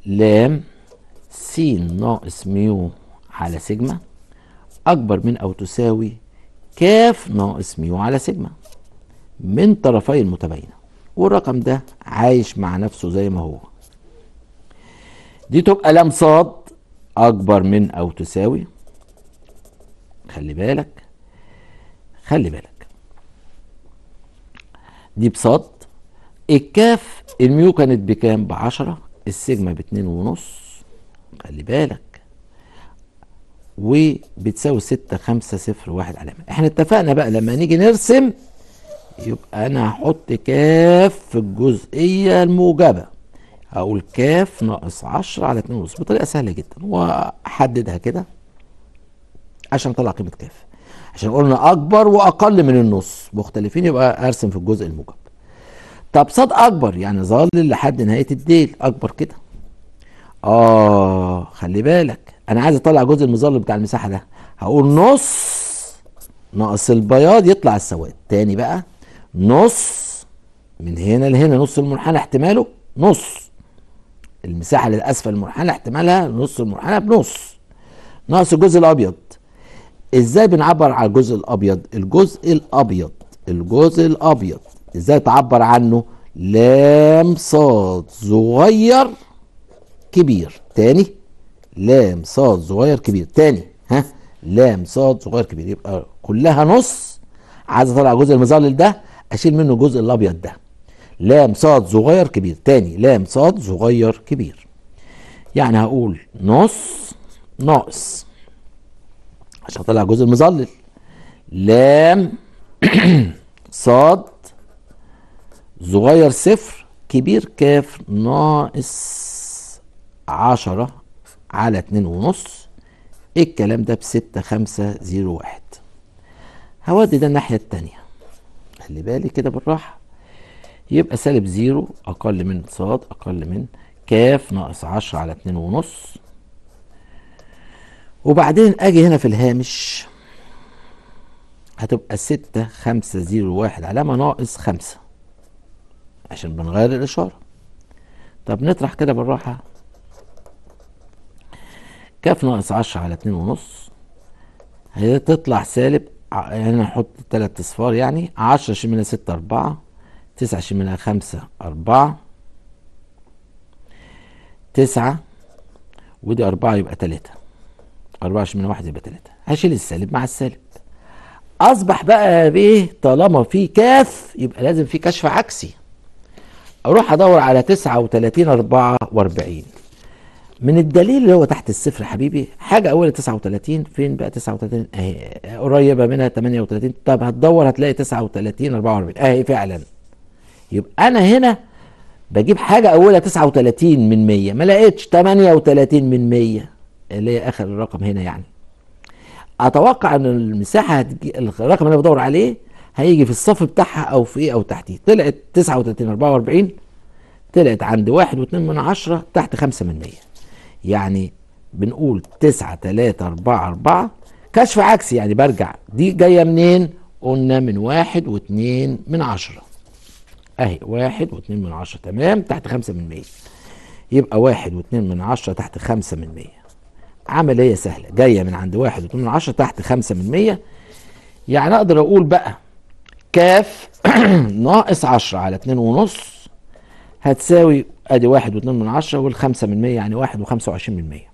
لام س ناقص ميو على سيجما اكبر من او تساوي كاف ناقص ميو على سيجما من طرفي المتباينة والرقم ده عايش مع نفسه زي ما هو دي تبقى لام صاد أكبر من أو تساوي خلي بالك خلي بالك دي بصاد الكاف الميو كانت بكام؟ بعشرة السيجما باتنين ونص خلي بالك وبتساوي 6 5 0 1 علامة احنا اتفقنا بقى لما نيجي نرسم يبقى انا هحط كاف في الجزئية الموجبة اقول كاف ناقص 10 على 2 ونص بطريقة سهلة جدا واحددها كده عشان اطلع قيمة كاف عشان قلنا اكبر واقل من النص مختلفين يبقى ارسم في الجزء الموجب طب صاد اكبر يعني ظل لحد نهاية الديل اكبر كده اه خلي بالك انا عايز اطلع جزء المظل بتاع المساحه ده هقول نص ناقص البياض يطلع السواد تاني بقى نص من هنا لهنا نص المنحنى احتماله نص المساحه اللي اسفل المنحنى احتمالها نص المنحنى بنص ناقص الجزء الابيض ازاي بنعبر على الجزء الابيض الجزء الابيض الجزء الابيض ازاي تعبر عنه لام صاد صغير كبير تاني لام صاد صغير كبير تاني ها لام صاد صغير كبير يبقى كلها نص عايز اطلع الجزء المظلل ده اشيل منه الجزء الابيض ده لام صاد صغير كبير تاني لام صاد صغير كبير يعني هقول نص ناقص عشان اطلع الجزء المظلل لام صاد صغير صفر كبير كاف ناقص عشرة على اتنين ونص ايه الكلام ده بستة خمسة زيرو واحد هودي ده الناحية التانية خلي بالي كده بالراحة يبقى سالب زيرو أقل من صاد أقل من كاف ناقص عشرة على اتنين ونص وبعدين أجي هنا في الهامش هتبقى ستة خمسة زيرو واحد علامة ناقص خمسة عشان بنغير الإشارة طب نطرح كده بالراحة كاف ناقص 10 على 2 2.5 هتطلع سالب هنا يعني نحط تلات اصفار يعني 10 شمالها 6 4 9 شمالها 5 4 9 ودي 4 يبقى 3 4 شمالها 1 يبقى 3 هشيل السالب مع السالب اصبح بقى بيه طالما في كاف يبقى لازم في كشف عكسي اروح ادور على 39 44 من الدليل اللي هو تحت الصفر حبيبي حاجه اولها 39 فين بقى 39 اهي قريبه منها 38 طب هتدور هتلاقي 39 44 اهي فعلا يبقى انا هنا بجيب حاجه اولها 39 من 100 ما لقيتش 38 من 100 اللي هي اخر الرقم هنا يعني اتوقع ان المساحه هتجي الرقم اللي انا بدور عليه هيجي في الصف بتاعها او في ايه او تحتيه طلعت 39 44 طلعت عند 1.2 من عشرة تحت 5 من 100 يعني بنقول 9 3 4 4 كشف عكسي يعني برجع دي جايه منين؟ قلنا من واحد واتنين من عشرة اهي واحد واتنين من عشرة تمام تحت خمسة من مية يبقى واحد واتنين من عشرة تحت خمسة من مية عملية سهلة جاية من عند واحد واتنين من عشرة تحت خمسة من مية يعني اقدر اقول بقى كاف ناقص عشرة على اتنين ونص هتساوي ادي واحد واتنين من عشرة والخمسة من مية يعني واحد وخمسة وعشرين من مية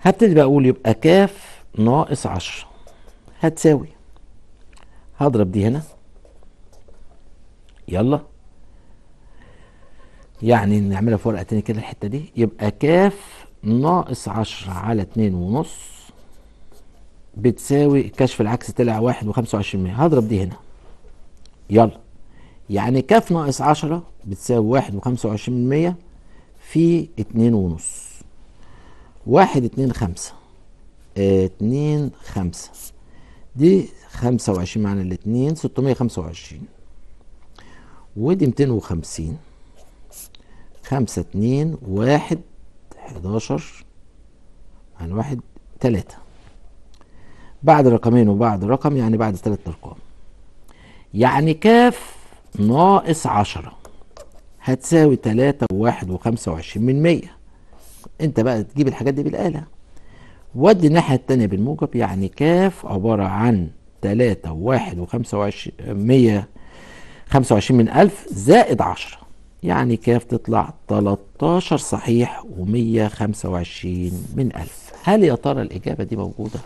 هبتدي بقى اقول يبقى كاف ناقص عشرة هتساوي هضرب دي هنا يلا يعني نعملها في ورقة تاني كده الحتة دي يبقى كاف ناقص عشرة على اتنين ونص بتساوي الكشف العكسي طلع واحد وخمسة وعشرين مية هضرب دي هنا يلا يعني كاف ناقص 10 بتساوي واحد وخمسة وعشرين مية في اتنين ونص واحد اتنين خمسة آه، اتنين خمسة دي خمسة وعشرين معنى الاتنين ستمية خمسة وعشرين ودي ميتين وخمسين خمسة اتنين واحد حداشر عن واحد تلاتة بعد رقمين وبعد رقم يعني بعد تلات أرقام يعني كاف ناقص عشرة هتساوي تلاتة وواحد وخمسة وعشرين من مية انت بقى تجيب الحاجات دي بالآلة ودي الناحية التانية بالموجب يعني كاف عبارة عن تلاتة وواحد وخمسة وعشرين مية خمسة وعشرين من ألف زائد عشرة يعني كاف تطلع تلتاشر صحيح ومية خمسة وعشرين من ألف هل يا ترى الإجابة دي موجودة؟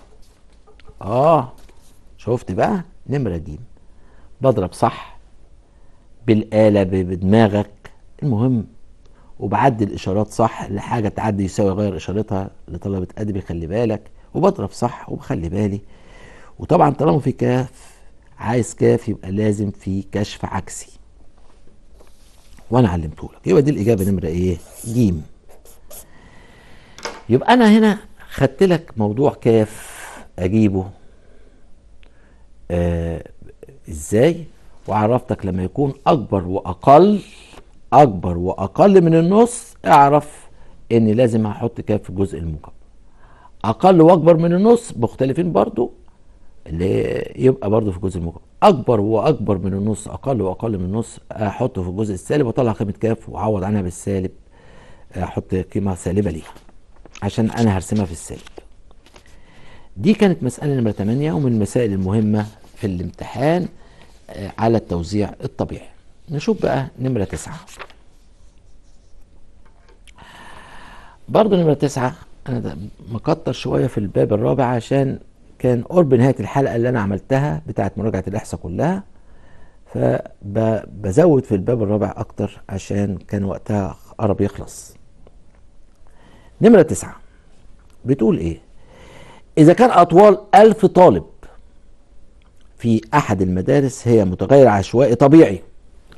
آه شفت بقى نمرة دي بضرب صح بالآلة بدماغك المهم وبعد الإشارات صح لحاجة تعدي يساوي أغير إشارتها لطلبة أدبي خلي بالك وبضرب صح وبخلي بالي وطبعا طالما في كاف عايز كاف يبقى لازم في كشف عكسي وانا علمته لك يبقى دي الاجابه نمره ايه جيم يبقى انا هنا خدت لك موضوع كاف اجيبه آه ازاي وعرفتك لما يكون اكبر واقل اكبر واقل من النص اعرف ان لازم هحط كاف في الجزء المكبر اقل واكبر من النص مختلفين برضو اللي يبقى برضو في الجزء المكبر اكبر واكبر من النص اقل واقل من النص احطه في الجزء السالب واطلع قيمه كاف واعوض عنها بالسالب احط قيمه سالبه ليها عشان انا هرسمها في السالب دي كانت مساله نمره 8 ومن المسائل المهمه في الامتحان آه، على التوزيع الطبيعي نشوف بقى نمرة تسعة برضو نمرة تسعة أنا مكتر شوية في الباب الرابع عشان كان قرب نهاية الحلقة اللي أنا عملتها بتاعة مراجعة الإحصاء كلها فبزود في الباب الرابع أكتر عشان كان وقتها قرب يخلص نمرة تسعة بتقول إيه إذا كان أطوال ألف طالب في أحد المدارس هي متغير عشوائي طبيعي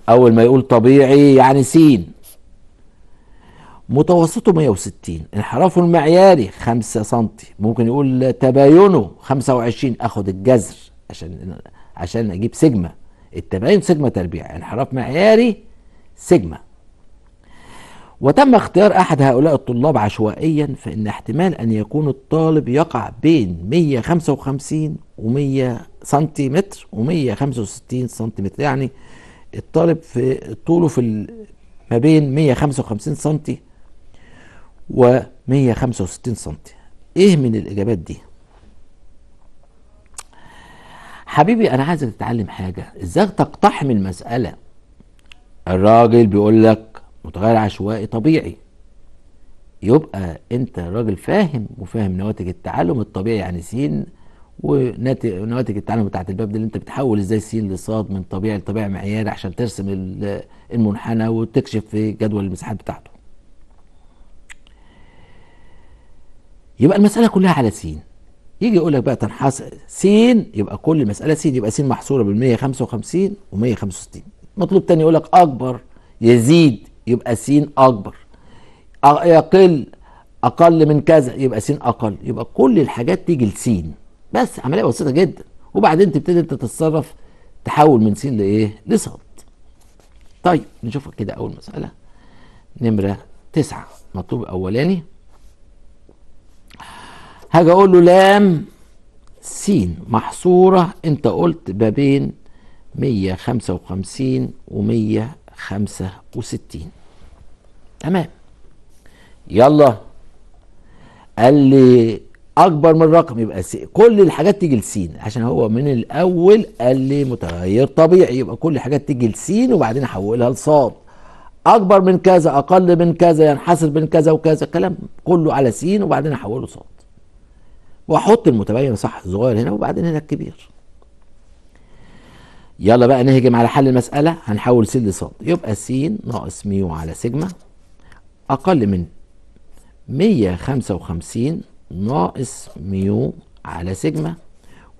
أول ما يقول طبيعي يعني سين متوسطه 160 انحرافه المعياري 5 سم ممكن يقول تباينه 25 اخد الجذر عشان عشان اجيب سيجما التباين سيجما تربيع انحراف معياري سيجما وتم اختيار أحد هؤلاء الطلاب عشوائيا فإن احتمال أن يكون الطالب يقع بين 155 و 100 سنتيمتر و 165 سنتيمتر يعني الطالب في طوله في ما بين 155 سنتي و 165 سنتي ايه من الاجابات دي حبيبي انا عايزك تتعلم حاجه ازاي تقتحم المساله الراجل بيقول لك متغير عشوائي طبيعي يبقى انت راجل فاهم وفاهم نواتج التعلم الطبيعي يعني س ونواتج التعلم بتاعت الباب دي اللي انت بتحول ازاي س لصاد من طبيعي لطبيعي معياري عشان ترسم المنحنى وتكشف في جدول المساحات بتاعته. يبقى المساله كلها على س. يجي يقول لك بقى تنحصر س يبقى كل مساله س يبقى س محصوره بال 155 و 165 مطلوب تاني يقول لك اكبر يزيد يبقى س اكبر يقل اقل من كذا يبقى س اقل يبقى كل الحاجات تيجي لس بس عمليه بسيطه جدا وبعدين تبتدي انت تتصرف تحول من س لايه لصاد طيب نشوف كده اول مساله نمره تسعة مطلوب اولاني هاجي اقول له لام س محصوره انت قلت ما بين 155 و 100 65 تمام يلا قال لي اكبر من الرقم يبقى سي. كل الحاجات تيجي لسين عشان هو من الاول قال لي متغير طبيعي يبقى كل الحاجات تيجي لسين وبعدين احولها لصاد اكبر من كذا اقل من كذا ينحصر بين كذا وكذا الكلام كله على سين وبعدين احوله صاد واحط المتبين صح الصغير هنا وبعدين هنا الكبير يلا بقى نهجم على حل المسألة هنحول س لص يبقى س ناقص ميو على سيجما أقل من 155 ناقص ميو على سيجما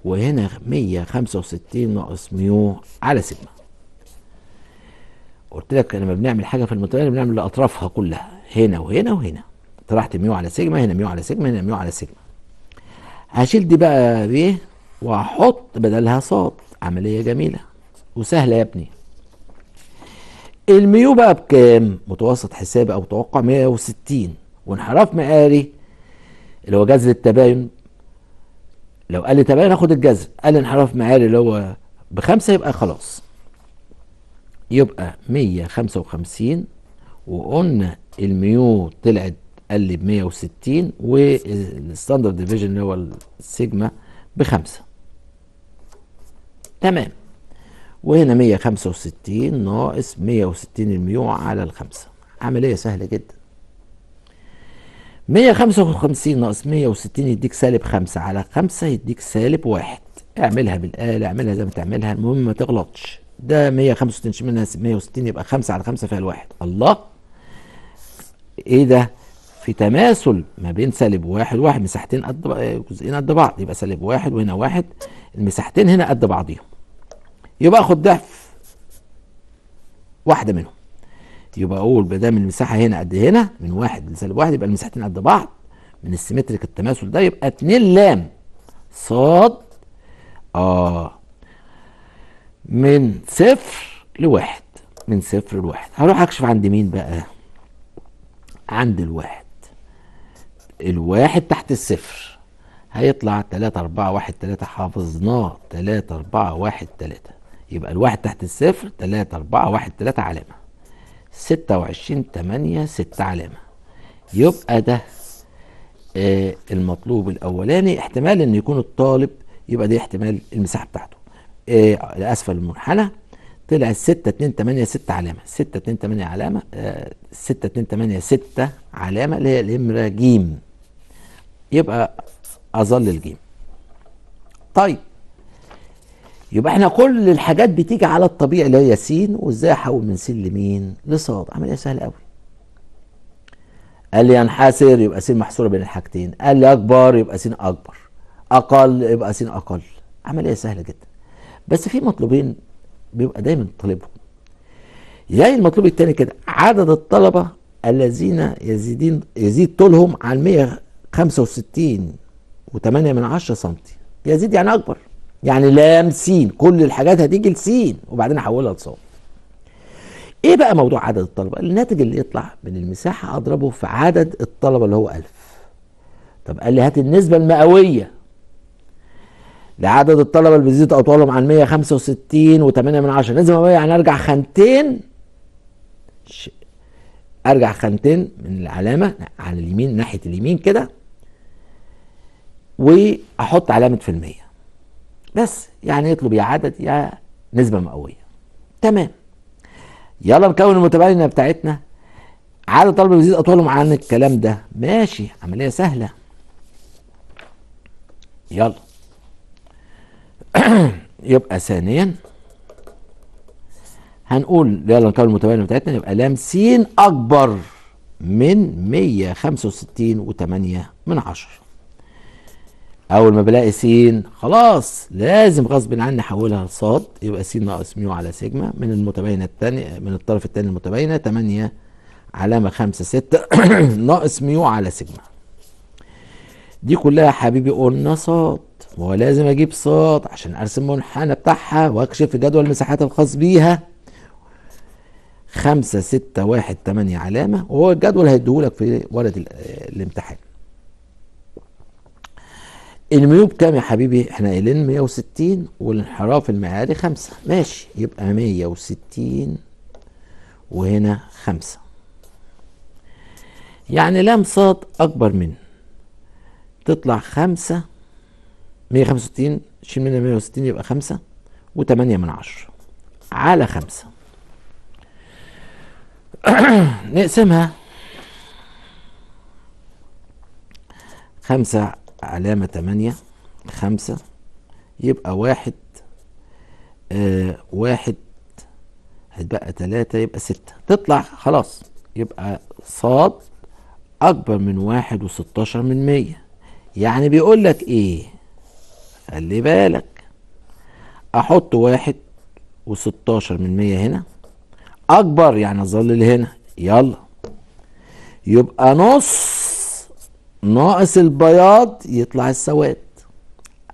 وهنا 165 ناقص ميو على سيجما قلت لك لما بنعمل حاجة في المتغير بنعمل لأطرافها كلها هنا وهنا وهنا طرحت ميو على سيجما هنا ميو على سيجما هنا ميو على سيجما هشيل دي بقى ب إيه؟ واحط بدلها ص عملية جميلة وسهله يا ابني الميو بقى بكام متوسط حسابي او توقع 160 وانحراف مقاري اللي هو جذر التباين لو قال لي تباين اخد الجذر قال لي انحراف معالي اللي هو بخمسة يبقى خلاص يبقى 155 وقلنا الميو طلعت قال لي ب 160 والستاندرد ديفيجن اللي هو السيجما بخمسة تمام وهنا 165 ناقص 160 الميو على الخمسة عملية سهلة جدا 155 ناقص 160 يديك سالب 5 على 5 يديك سالب 1 اعملها بالآلة اعملها زي ما تعملها المهم ما تغلطش ده 165 منها 160 يبقى 5 على 5 فيها الواحد الله ايه ده في تماثل ما بين سالب واحد 1 مساحتين قد جزئين قد بعض يبقى سالب واحد وهنا واحد المساحتين هنا قد بعضيهم يبقى اخد ضعف واحده منهم يبقى اقول ما دام المساحه هنا قد هنا من واحد لسالب واحد يبقى المساحتين قد بعض من السيمتريك التماثل ده يبقى 2 لام صاد اه من صفر لواحد من صفر لواحد هروح اكشف عند مين بقى عند الواحد الواحد تحت الصفر هيطلع 3 4 1 3 حافظناه 3 4 1 3 يبقى الواحد تحت الصفر 3 4 1 3 علامة 26 8 6 علامة يبقى ده آه المطلوب الأولاني احتمال إن يكون الطالب يبقى ده احتمال المساحة بتاعته آه لأسفل المنحنى طلع 6 2 8 6 علامة 6 2 8 علامة آه 6 2 8 6 علامة اللي هي الإمرة جيم يبقى أظل الجيم طيب يبقى احنا كل الحاجات بتيجي على الطبيعي اللي هي س وازاي احول من س لمين؟ لصاد عمليه سهله قوي. قال لي ينحسر يبقى س محصوره بين الحاجتين، قال لي اكبر يبقى س اكبر، اقل يبقى س اقل. عمليه سهله جدا. بس في مطلوبين بيبقى دايما طالبهم. يعني المطلوب الثاني كده عدد الطلبه الذين يزيدين يزيد طولهم عن 165 و8 من 10 سم. يزيد يعني اكبر. يعني لام سين كل الحاجات هتيجي لسين وبعدين احولها لصاد ايه بقى موضوع عدد الطلبه الناتج اللي يطلع من المساحه اضربه في عدد الطلبه اللي هو 1000 طب قال لي هات النسبه المئويه لعدد الطلبه اللي بيزيد اطوالهم عن 165 و8 من 10 نسبه مئويه يعني ارجع خانتين ارجع خانتين من العلامه على اليمين ناحيه اليمين كده واحط علامه في الميه بس يعني يطلب يا عدد يا نسبة مئوية تمام يلا نكون المتباينة بتاعتنا عدد طلب المزيد اطول عن الكلام ده ماشي عملية سهلة يلا يبقى ثانيا هنقول يلا نكون المتباينة بتاعتنا يبقى لام س أكبر من 165.8 من عشر اول ما بلاقي س خلاص لازم غصب عني احولها لصاد يبقى س ناقص ميو على سيجما من المتباينه الثانيه من الطرف الثاني المتباينه 8 علامه 5 6 ناقص ميو على سيجما دي كلها حبيبي قلنا صاد ولازم لازم اجيب صاد عشان ارسم المنحنى بتاعها واكشف جدول المساحات الخاص بيها خمسة ستة واحد تمانية علامة وهو الجدول هيديهولك في ورقة الامتحان الميوب كام يا حبيبي احنا قايلين 160 والانحراف المعياري 5 ماشي يبقى 160 وهنا 5 يعني لام ص اكبر من تطلع 5 165 شيل منها 160 يبقى 5 و8 من 10 على 5 نقسمها 5 علامة تمانية خمسة يبقى واحد آه واحد هتبقى تلاتة يبقى ستة تطلع خلاص يبقى صاد أكبر من واحد وستاشر من مية يعني بيقول لك إيه خلي بالك أحط واحد وستاشر من مية هنا أكبر يعني أظلل هنا يلا يبقى نص ناقص البياض يطلع السواد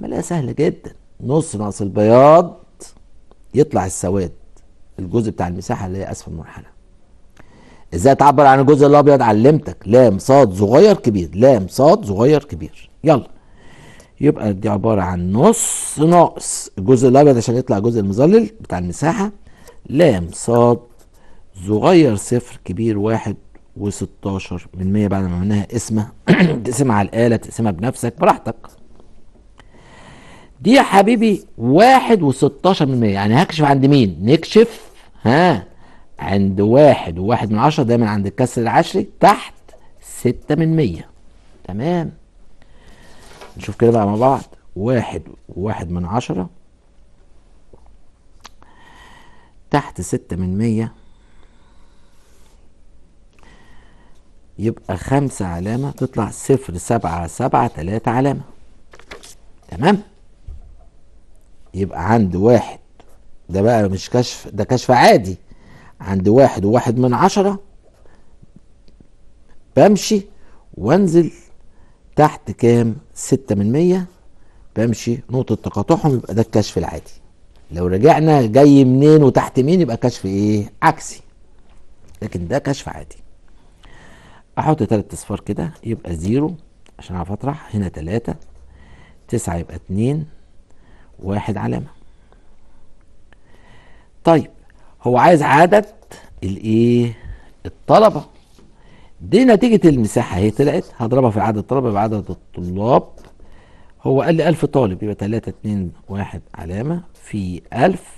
عملية سهلة جدا نص ناقص البياض يطلع السواد الجزء بتاع المساحة اللي هي أسفل المنحنى ازاي تعبر عن الجزء الابيض علمتك لام صاد صغير كبير لام صاد صغير كبير يلا يبقى دي عبارة عن نص ناقص الجزء الابيض عشان يطلع الجزء المظلل بتاع المساحة لام صاد صغير صفر كبير واحد و16 من بعد ما عملناها قسمة تقسمها على الآلة تقسمها بنفسك براحتك دي يا حبيبي 1 و16 من يعني هكشف عند مين؟ نكشف ها عند واحد وواحد من عشرة دايما عند الكسر العشري تحت ستة من مية تمام نشوف كده بقى مع بعض واحد وواحد من عشرة تحت ستة من مية يبقى خمسة علامة تطلع صفر سبعة سبعة تلاتة علامة تمام يبقى عند واحد ده بقى مش كشف ده كشف عادي عند واحد وواحد من عشرة بمشي وانزل تحت كام ستة من مية بمشي نقطة تقاطعهم يبقى ده الكشف العادي لو رجعنا جاي منين وتحت مين يبقى كشف ايه عكسي لكن ده كشف عادي احط تلات اصفار كده يبقى زيرو عشان اعرف اطرح هنا تلاتة تسعة يبقى اتنين واحد علامة طيب هو عايز عدد الايه الطلبة دي نتيجة المساحة هي طلعت هضربها في عدد الطلبة بعدد الطلاب هو قال لي 1000 طالب يبقى 3 2 1 علامة في 1000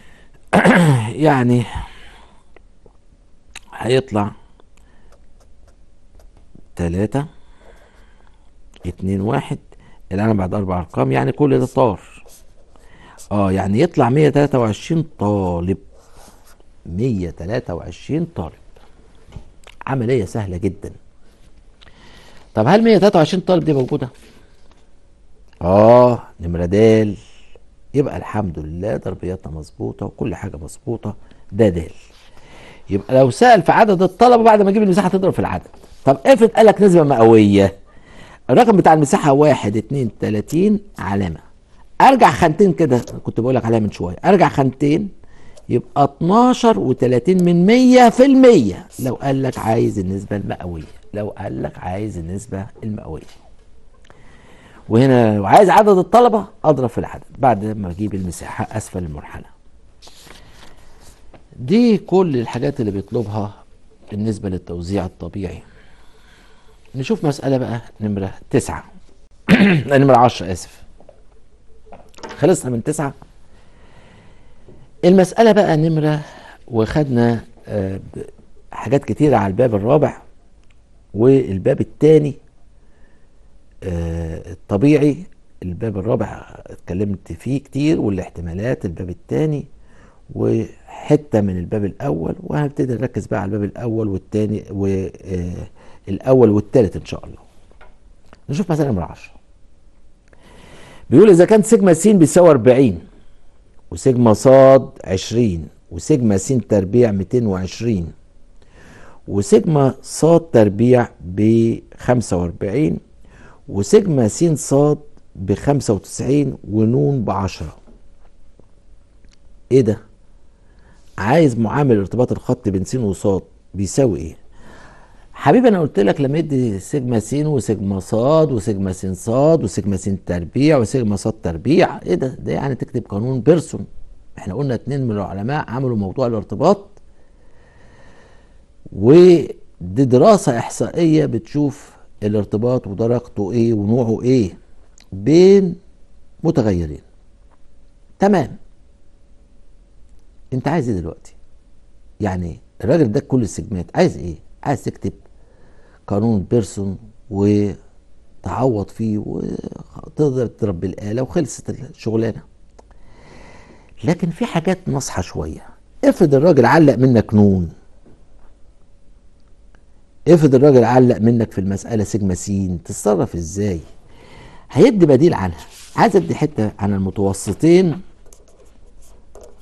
يعني هيطلع تلاتة اتنين واحد العالم بعد أربع أرقام يعني كل ده طار اه يعني يطلع مية تلاتة وعشرين طالب مية تلاتة وعشرين طالب عملية سهلة جدا طب هل مية تلاتة وعشرين طالب دي موجودة؟ اه نمرة دال يبقى الحمد لله ضربياتنا مظبوطة وكل حاجة مظبوطة ده دال يبقى لو سال في عدد الطلبه بعد ما اجيب المساحه تضرب في العدد طب افرض قال لك نسبه مئويه الرقم بتاع المساحه 1 2 30 علامه ارجع خانتين كده كنت بقول لك عليها من شويه ارجع خانتين يبقى 12 و30 من 100% لو قال لك عايز النسبه المئويه لو قال لك عايز النسبه المئويه وهنا لو عايز عدد الطلبه اضرب في العدد بعد ما اجيب المساحه اسفل المرحله دي كل الحاجات اللي بيطلبها بالنسبة للتوزيع الطبيعي نشوف مسألة بقى نمرة تسعة نمرة عشرة آسف خلصنا من تسعة المسألة بقى نمرة وخدنا آه، حاجات كتيرة على الباب الرابع والباب الثاني آه، الطبيعي الباب الرابع اتكلمت فيه كتير والاحتمالات الباب الثاني وحته من الباب الاول وهنبتدي نركز بقى على الباب الاول والثاني والاول آه، والثالث ان شاء الله. نشوف مثلا نمره 10. بيقول اذا كان سيجما س بيساوي 40 وسيجما ص 20 وسيجما س تربيع 220 وسيجما ص تربيع ب 45 وسيجما س ص ب 95 ونون ب 10 ايه ده عايز معامل ارتباط الخط بين س وص بيساوي ايه حبيبي انا قلت لك لما ادي سيجما س وسيجما ص وسيجما س ص وسيجما س تربيع وسيجما ص تربيع ايه ده ده يعني تكتب قانون بيرسون احنا قلنا اتنين من العلماء عملوا موضوع الارتباط ودي دراسة إحصائية بتشوف الارتباط ودرجته إيه ونوعه إيه بين متغيرين تمام انت عايز ايه دلوقتي يعني الراجل ده كل السجمات عايز ايه عايز تكتب قانون بيرسون وتعوض فيه وتقدر تربي الآلة وخلصت الشغلانة لكن في حاجات ناصحة شوية افرض الراجل علق منك نون افرض الراجل علق منك في المسألة سيجما سين تتصرف ازاي هيدي بديل عنها عايز ادي حتة عن المتوسطين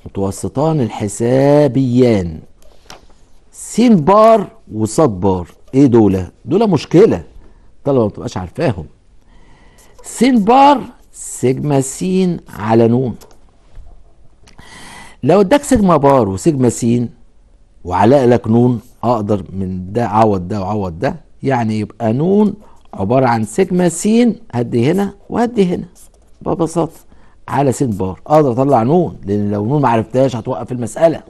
متوسطان الحسابيان سين بار وصاد بار ايه دول دول مشكله طالما ما تبقاش عارفاهم سين بار سيجما سين على نون لو اداك سيجما بار وسيجما سين وعلق لك نون اقدر من ده عوض ده وعوض ده يعني يبقى نون عباره عن سيجما سين هدي هنا وهدي هنا ببساطه على س بار اقدر اطلع نون لان لو نون ما عرفتهاش هتوقف المساله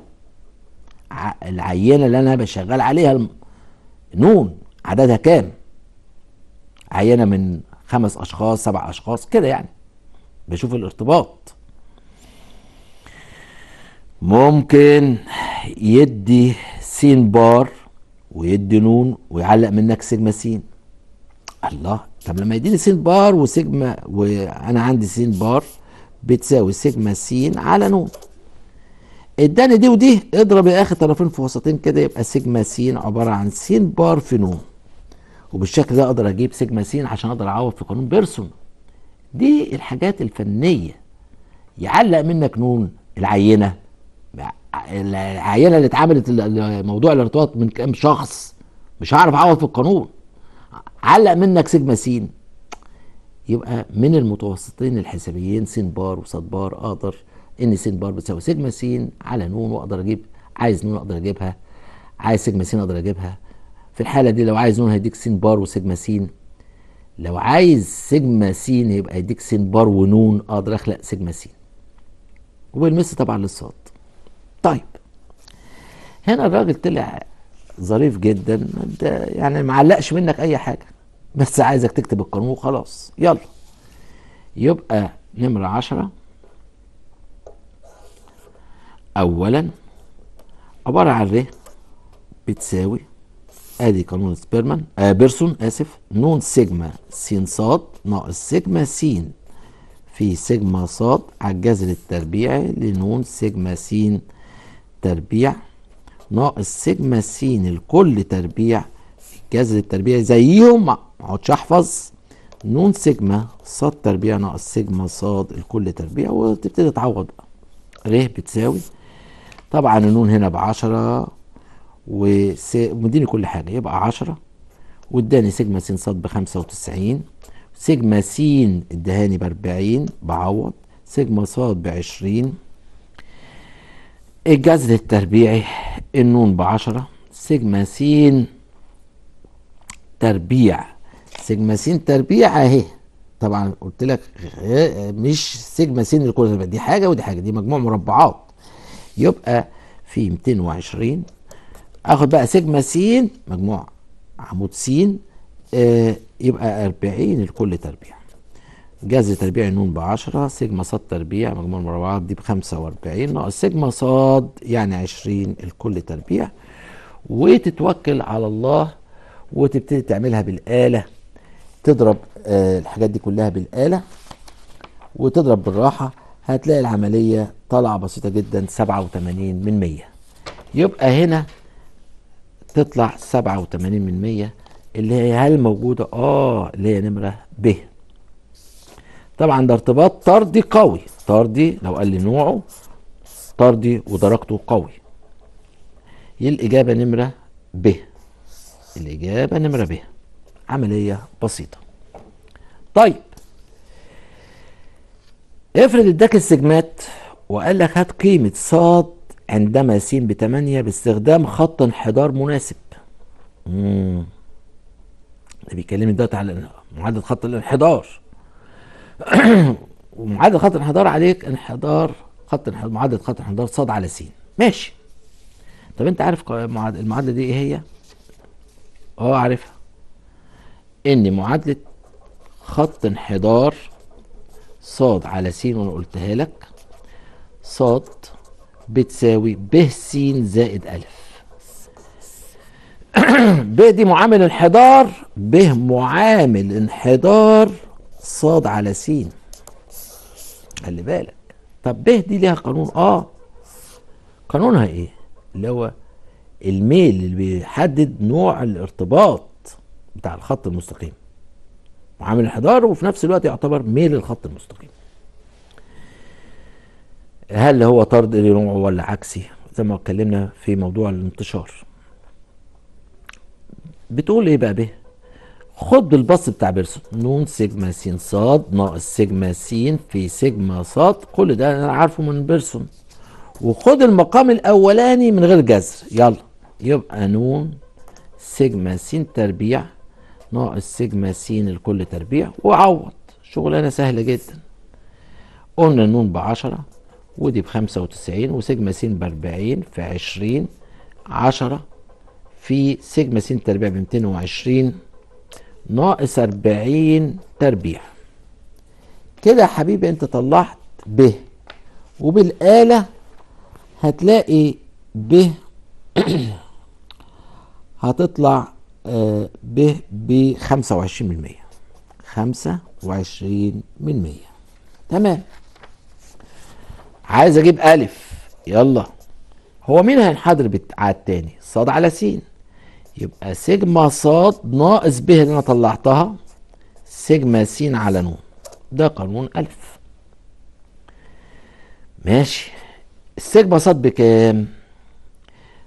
العينه اللي انا بشغل عليها نون عددها كام عينه من خمس اشخاص سبع اشخاص كده يعني بشوف الارتباط ممكن يدي س بار ويدي نون ويعلق منك سيجما سين الله طب لما يديني سين بار وسيجما وانا عندي سين بار بتساوي سيجما س على ن اداني دي ودي اضرب يا اخي طرفين في وسطين كده يبقى سيجما س عباره عن س بار في ن وبالشكل ده اقدر اجيب سيجما س عشان اقدر اعوض في قانون بيرسون دي الحاجات الفنيه يعلق منك نون العينه العينه اللي اتعملت موضوع الارتباط من كام شخص مش هعرف اعوض في القانون علق منك سيجما سين يبقى من المتوسطين الحسابيين س بار وصاد بار اقدر ان س بار بتساوي سيجما س على نون واقدر اجيب عايز نون اقدر اجيبها عايز سيجما س اقدر اجيبها في الحاله دي لو عايز نون هيديك س بار وسيجما س لو عايز سيجما س يبقى يديك س بار ونون اقدر اخلق سيجما س وبالمس طبعا للصاد طيب هنا الراجل طلع ظريف جدا يعني معلقش منك اي حاجه بس عايزك تكتب القانون وخلاص يلا يبقى نمرة عشرة أولا عبارة عن ر بتساوي ادي قانون سبيرمان آه بيرسون اسف نون سيجما س ص ناقص سيجما س في سيجما ص على الجذر التربيعي لنون سيجما س تربيع ناقص سيجما س الكل تربيع الجذر التربيعي زيهم اقعدش احفظ نون سيجما ص تربيع ناقص سيجما ص الكل تربيع وتبتدي تعوض بقى ر بتساوي طبعا النون هنا ب 10 ومديني كل حاجه يبقى 10 واداني سيجما س ص ب 95 سيجما س ادهاني ب 40 بعوض سيجما ص ب 20 الجذر التربيعي النون ب 10 سيجما س تربيع سيجما س تربيع اهي طبعا قلت لك مش سيجما س الكره دي حاجه ودي حاجه دي مجموع مربعات يبقى في 220 اخد بقى سيجما س مجموع عمود س آه يبقى 40 الكل تربيع جذر تربيع النون ب 10 سيجما ص تربيع مجموع المربعات دي ب 45 ناقص سيجما ص يعني 20 الكل تربيع وتتوكل على الله وتبتدي تعملها بالآلة تضرب آه، الحاجات دي كلها بالآلة وتضرب بالراحة هتلاقي العملية طالعة بسيطة جدا 87 من 100 يبقى هنا تطلع 87 من 100 اللي هي هل موجودة؟ آه اللي هي نمرة ب. طبعا ده ارتباط طردي قوي، طردي لو قال لي نوعه طردي ودرجته قوي. الإجابة نمرة ب. الإجابة نمرة ب. عملية بسيطة طيب افرض اداك السجمات وقال لك هات قيمة صاد عندما س بتمانية باستخدام خط انحدار مناسب امم ده بيكلمني دلوقتي على معدل خط الانحدار ومعدل خط الانحدار عليك انحدار خط انحدار معدل خط انحدار صاد على س ماشي طب انت عارف المعادله دي ايه هي؟ اه عارفها ان معادله خط انحدار صاد على س وانا قلتها لك صاد بتساوي ب س زائد الف ب دي معامل انحدار ب معامل انحدار صاد على س خلي بالك طب ب دي ليها قانون اه قانونها ايه اللي هو الميل اللي بيحدد نوع الارتباط بتاع الخط المستقيم وعامل انحدار وفي نفس الوقت يعتبر ميل الخط المستقيم هل هو طرد نوعه ولا عكسي زي ما اتكلمنا في موضوع الانتشار بتقول ايه بقى به خد البص بتاع بيرسون نون سيجما س ص ناقص سيجما س في سيجما ص كل ده انا عارفه من بيرسون وخد المقام الاولاني من غير جذر يلا يبقى نون سيجما س تربيع ناقص سيجما س لكل تربيع وعوض شغلانه سهله جدا قلنا النون ب 10 ودي ب 95 وسيجما س ب 40 في 20 10 في سيجما س تربيع ب 220 ناقص 40 تربيع كده يا حبيبي انت طلعت ب وبالاله هتلاقي ب هتطلع آه، ب ب 25% 25% تمام عايز اجيب الف يلا هو مين هينحدر على التاني صاد على س يبقى سيجما صاد ناقص ب اللي انا طلعتها سيجما س على ن ده قانون الف ماشي السيجما صاد بكام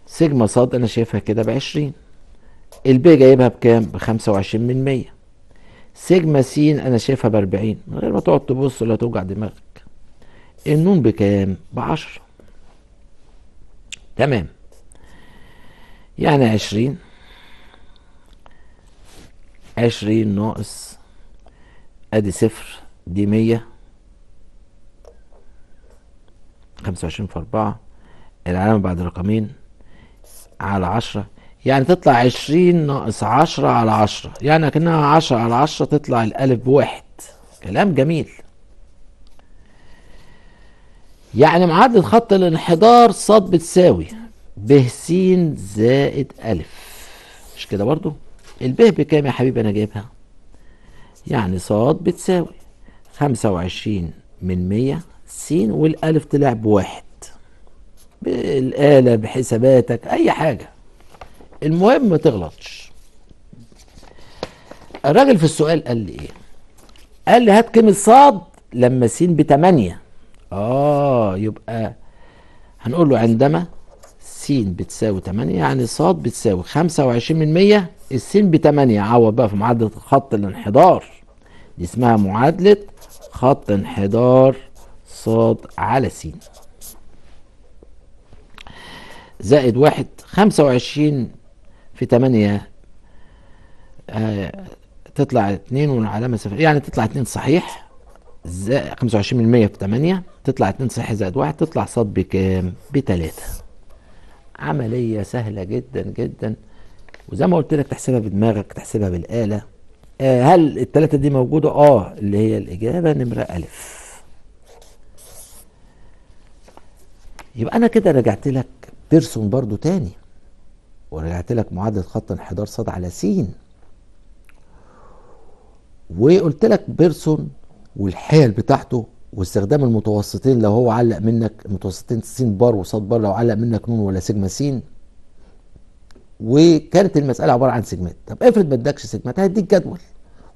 سيجما صاد انا شايفها كده بعشرين البي جايبها بكام ب 25 من 100 سيجما س انا شايفها ب 40 من غير ما تقعد تبص ولا توجع دماغك النون بكام ب 10 تمام يعني 20 20 ناقص ادي صفر دي 100 25 في 4 العلامة بعد رقمين على 10 يعني تطلع عشرين ناقص عشرة على عشرة يعني كأنها عشرة على عشرة تطلع الألف بواحد كلام جميل يعني معادلة خط الانحدار ص بتساوي ب س زائد ألف مش كده برضو الب بكام يا حبيبي أنا جايبها يعني ص بتساوي خمسة وعشرين من مية س والألف طلع بواحد بالآلة بحساباتك أي حاجة المهم ما تغلطش الراجل في السؤال قال لي ايه قال لي هات كلمه صاد لما س ب 8 اه يبقى هنقول له عندما س بتساوي 8 يعني صاد بتساوي 25% من 100 السين ب 8 عوض بقى في معادله خط الانحدار دي اسمها معادله خط انحدار صاد على س زائد واحد 25 في 8 آه، تطلع 2 والعلامة صفر يعني تطلع 2 صحيح 25% في 8 تطلع 2 صحيح زائد 1 تطلع صاد بكام؟ ب 3 عملية سهلة جدا جدا وزي ما قلت لك تحسبها بدماغك تحسبها بالآلة آه هل التلاتة دي موجودة؟ اه اللي هي الإجابة نمرة ألف يبقى أنا كده رجعت لك بيرسون برضو تاني ورجعت لك معادله خط انحدار صاد على س وقلت لك بيرسون والحيل بتاعته واستخدام المتوسطين لو هو علق منك متوسطين س بار وصاد بار لو علق منك نون ولا سيجما س وكانت المساله عباره عن سيجمات طب افرض ما ادكش سيجمات هيديك جدول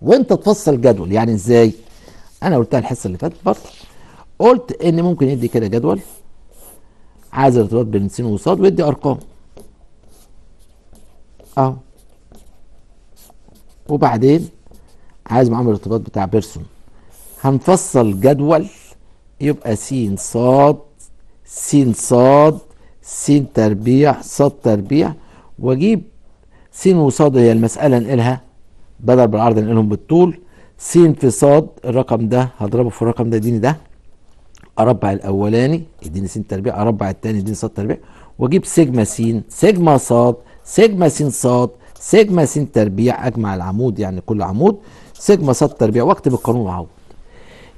وانت تفصل جدول يعني ازاي انا قلتها الحصه اللي فاتت برضه قلت ان ممكن يدي كده جدول عايز ارتباط بين س وصاد ويدي ارقام اهو وبعدين عايز معاهم الارتباط بتاع بيرسون هنفصل جدول يبقى س ص س ص س تربيع ص تربيع واجيب س وص هي المسألة انقلها بدل بالعرض انقلهم بالطول س في ص الرقم ده هضربه في الرقم ده يديني ده اربع الاولاني يديني س تربيع اربع الثاني يديني ص تربيع واجيب سيجما س سيجما ص سيجما س ص سيجما س تربيع اجمع العمود يعني كل عمود سيجما ص تربيع واكتب القانون معاهم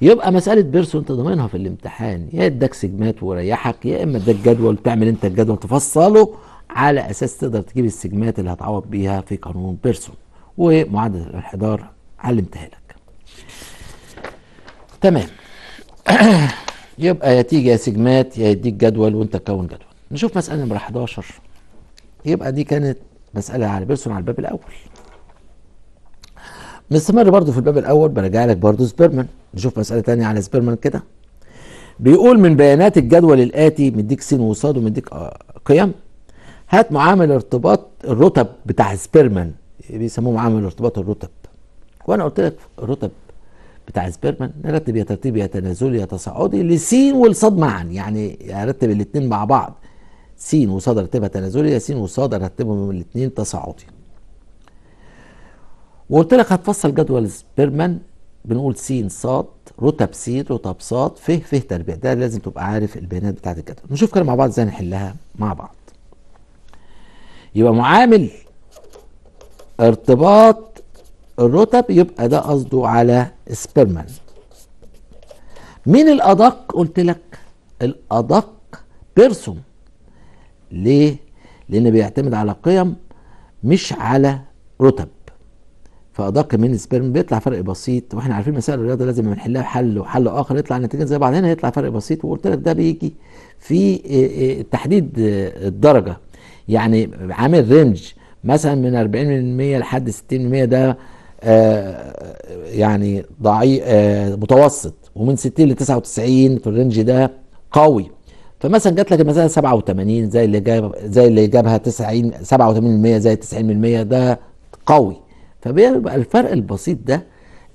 يبقى مساله بيرسون انت ضامنها في الامتحان يا اداك سيجمات وريحك يا اما اداك جدول تعمل انت الجدول تفصله على اساس تقدر تجيب السيجمات اللي هتعوض بيها في قانون بيرسون ومعادله الانحدار علمتها لك تمام يبقى يا تيجي يا سيجمات يا يديك جدول وانت تكون جدول نشوف مساله نمره 11 يبقى دي كانت مسألة على بيرسون على الباب الأول مستمر برضو في الباب الأول برجع لك برضو سبيرمان نشوف مسألة تانية على سبيرمان كده بيقول من بيانات الجدول الآتي مديك سين وصاد ومديك آه، قيم هات معامل ارتباط الرتب بتاع سبيرمان بيسموه معامل ارتباط الرتب وانا قلت لك الرتب بتاع سبيرمان نرتب يا ترتيب يا تنازلي يا تصاعدي لسين والصاد معا يعني ارتب الاثنين مع بعض س وصاد رتبها تنازلي س وصاد رتبهم الاثنين تصاعدي وقلت لك هتفصل جدول سبيرمان بنقول س ص رتب س رتب ص ف ف تربيع ده لازم تبقى عارف البيانات بتاعت الجدول نشوف كده مع بعض ازاي نحلها مع بعض يبقى معامل ارتباط الرتب يبقى ده قصده على سبيرمان مين الادق قلت لك الادق بيرسون ليه؟ لأن بيعتمد على قيم مش على رتب فأدق من السبرم بيطلع فرق بسيط واحنا عارفين مسائل الرياضة لازم بنحلها بحل وحل آخر يطلع النتيجة زي بعض هنا يطلع فرق بسيط وقلت لك ده بيجي في آه، آه، تحديد آه، الدرجة يعني عامل رينج مثلا من 40% لحد 60% ده يعني ضعيف متوسط ومن 60 ل 99 في الرينج ده قوي فمثلا جات لك المساله 87 زي اللي جاب زي اللي جابها 90 87% زي 90% ده قوي فبيبقى الفرق البسيط ده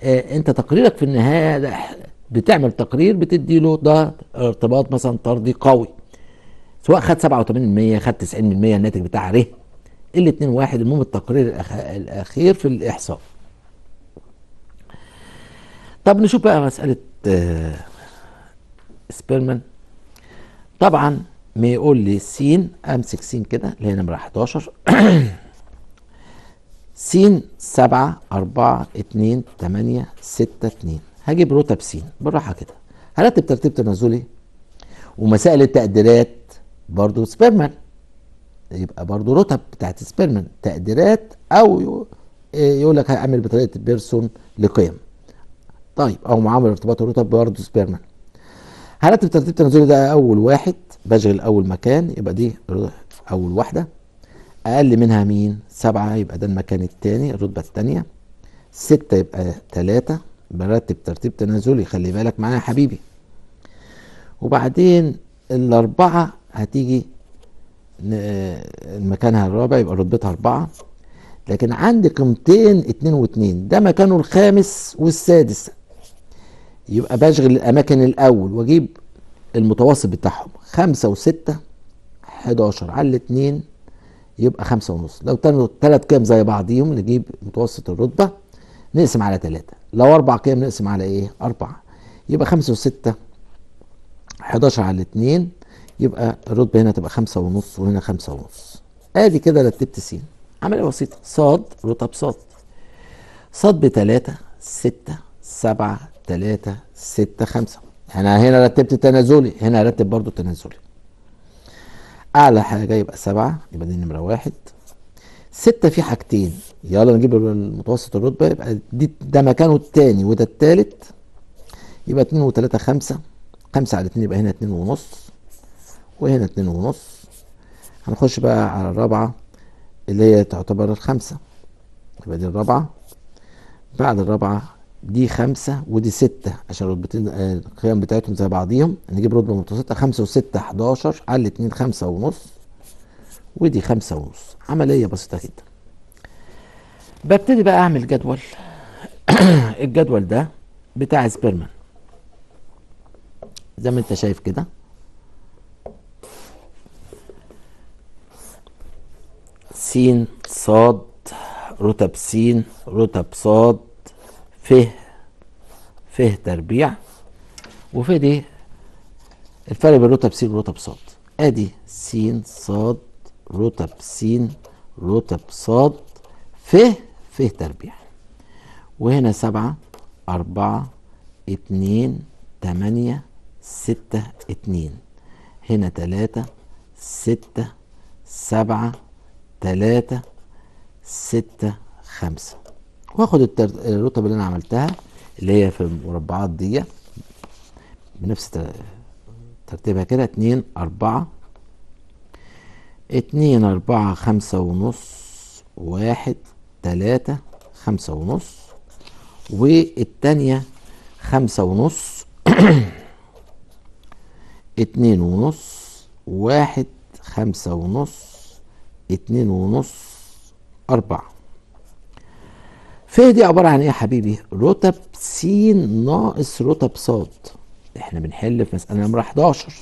آه انت تقريرك في النهايه بتعمل تقرير بتدي له ده ارتباط مثلا طردي قوي سواء خد 87% خد 90% الناتج بتاعها ره الاثنين واحد المهم التقرير الاخير في الاحصاء طب نشوف بقى مساله آه سبيرمان طبعا ما يقول لي س امسك س كده اللي هي نمره 11 س 7 4 2 8 6 2 هجيب رتب س بالراحه كده هرتب ترتيب تنازلي ومسائل التقديرات برضو سبيرمان يبقى برضو رتب بتاعت سبيرمان تقديرات او آه، يقول لك هيعمل بطريقه بيرسون لقيم طيب او معامل ارتباط الرتب برضو سبيرمان هرتب ترتيب تنازلي ده اول واحد بشغل اول مكان يبقى دي اول واحده اقل منها مين سبعة يبقى ده المكان التاني الرتبه التانيه ستة يبقى تلاتة برتب ترتيب تنازلي خلي بالك معايا يا حبيبي وبعدين الاربعه هتيجي مكانها الرابع يبقى رتبتها أربعة لكن عندي قيمتين اتنين واتنين ده مكانه الخامس والسادس يبقى بشغل الاماكن الاول واجيب المتوسط بتاعهم خمسة وستة 11 على 2 يبقى خمسة ونص لو ثلاث قيم زي بعضيهم نجيب متوسط الرتبة نقسم على ثلاثة لو أربع قيم نقسم على إيه؟ أربعة يبقى خمسة وستة 11 على 2 يبقى الرتبة هنا تبقى خمسة ونص وهنا خمسة ونص آدي كده رتبت س عملية بسيطة صاد رتب صاد صاد بتلاتة ستة سبعة 3 6 5 انا هنا رتبت تنازلي هنا رتب برضو تنازلي اعلى حاجه يبقى 7 يبقى دي نمره 1 6 فيه حاجتين يلا نجيب المتوسط الرتبه يبقى دي ده مكانه الثاني وده الثالث يبقى 2 و3 5 5 على 2 يبقى هنا 2 ونص وهنا 2 ونص هنخش بقى على الرابعه اللي هي تعتبر الخمسه يبقى دي الرابعه بعد الرابعه دي خمسة ودي ستة عشان رتبتين القيم بتاعتهم زي بعضيهم نجيب رتبة متوسطة خمسة وستة 11 على الاتنين خمسة ونص ودي خمسة ونص عملية بسيطة جدا ببتدي بقى أعمل جدول الجدول ده بتاع سبيرمان زي ما انت شايف كده س ص رتب س رتب ص ف ف تربيع وف دي الفرق بين رتب س ورتب ص ادي س ص رتب س رتب ص ف ف تربيع وهنا سبعة أربعة اتنين تمانية ستة اتنين هنا تلاتة ستة سبعة تلاتة ستة خمسة واخد الرتب اللي انا عملتها اللي هي في المربعات دي بنفس ترتيبها كده اتنين اربعة اتنين اربعة خمسة ونص واحد تلاتة خمسة ونص والتانية خمسة ونص اتنين ونص واحد خمسة ونص اتنين ونص أربعة فيه دي عبارة عن ايه يا حبيبي؟ رتب س ناقص رتب ص احنا بنحل في مسألة نمرة 11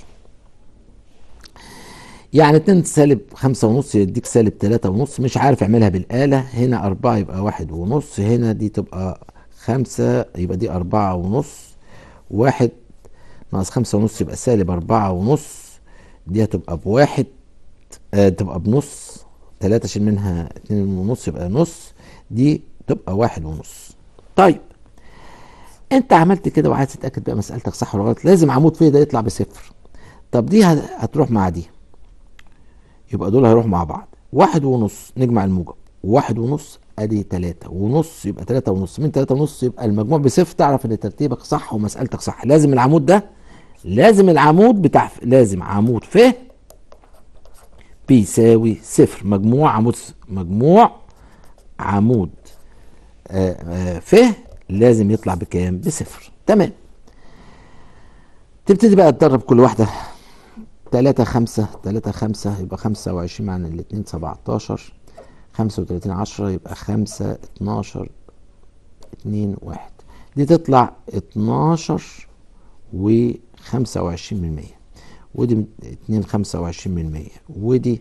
يعني 2 سالب 5 ونص يديك سالب 3 ونص مش عارف اعملها بالآلة هنا 4 يبقى 1 ونص هنا دي تبقى 5 يبقى دي 4 ونص 1 ناقص 5 ونص يبقى سالب 4 ونص دي هتبقى بواحد آه تبقى بنص 3 شيل منها 2 ونص يبقى نص دي تبقى واحد ونص طيب انت عملت كده وعايز تتاكد بقى مسالتك صح ولا غلط لازم عمود فيه ده يطلع بصفر طب دي هتروح مع دي يبقى دول هيروحوا مع بعض واحد ونص نجمع الموجب واحد ونص ادي تلاتة ونص يبقى تلاتة ونص من تلاتة ونص يبقى المجموع بصفر تعرف ان ترتيبك صح ومسالتك صح لازم العمود ده لازم العمود بتاع لازم عمود ف بيساوي صفر مجموع عمود مجموع عمود آه، آه، ف لازم يطلع بكام بصفر تمام تبتدي بقى تدرب كل واحدة تلاتة خمسة تلاتة خمسة يبقى خمسة وعشرين معنى الاتنين سبعتاشر خمسة وتلاتين عشرة يبقى خمسة اتناشر اتنين واحد دي تطلع اتناشر وخمسة وعشرين من المية ودي اتنين خمسة وعشرين من المية ودي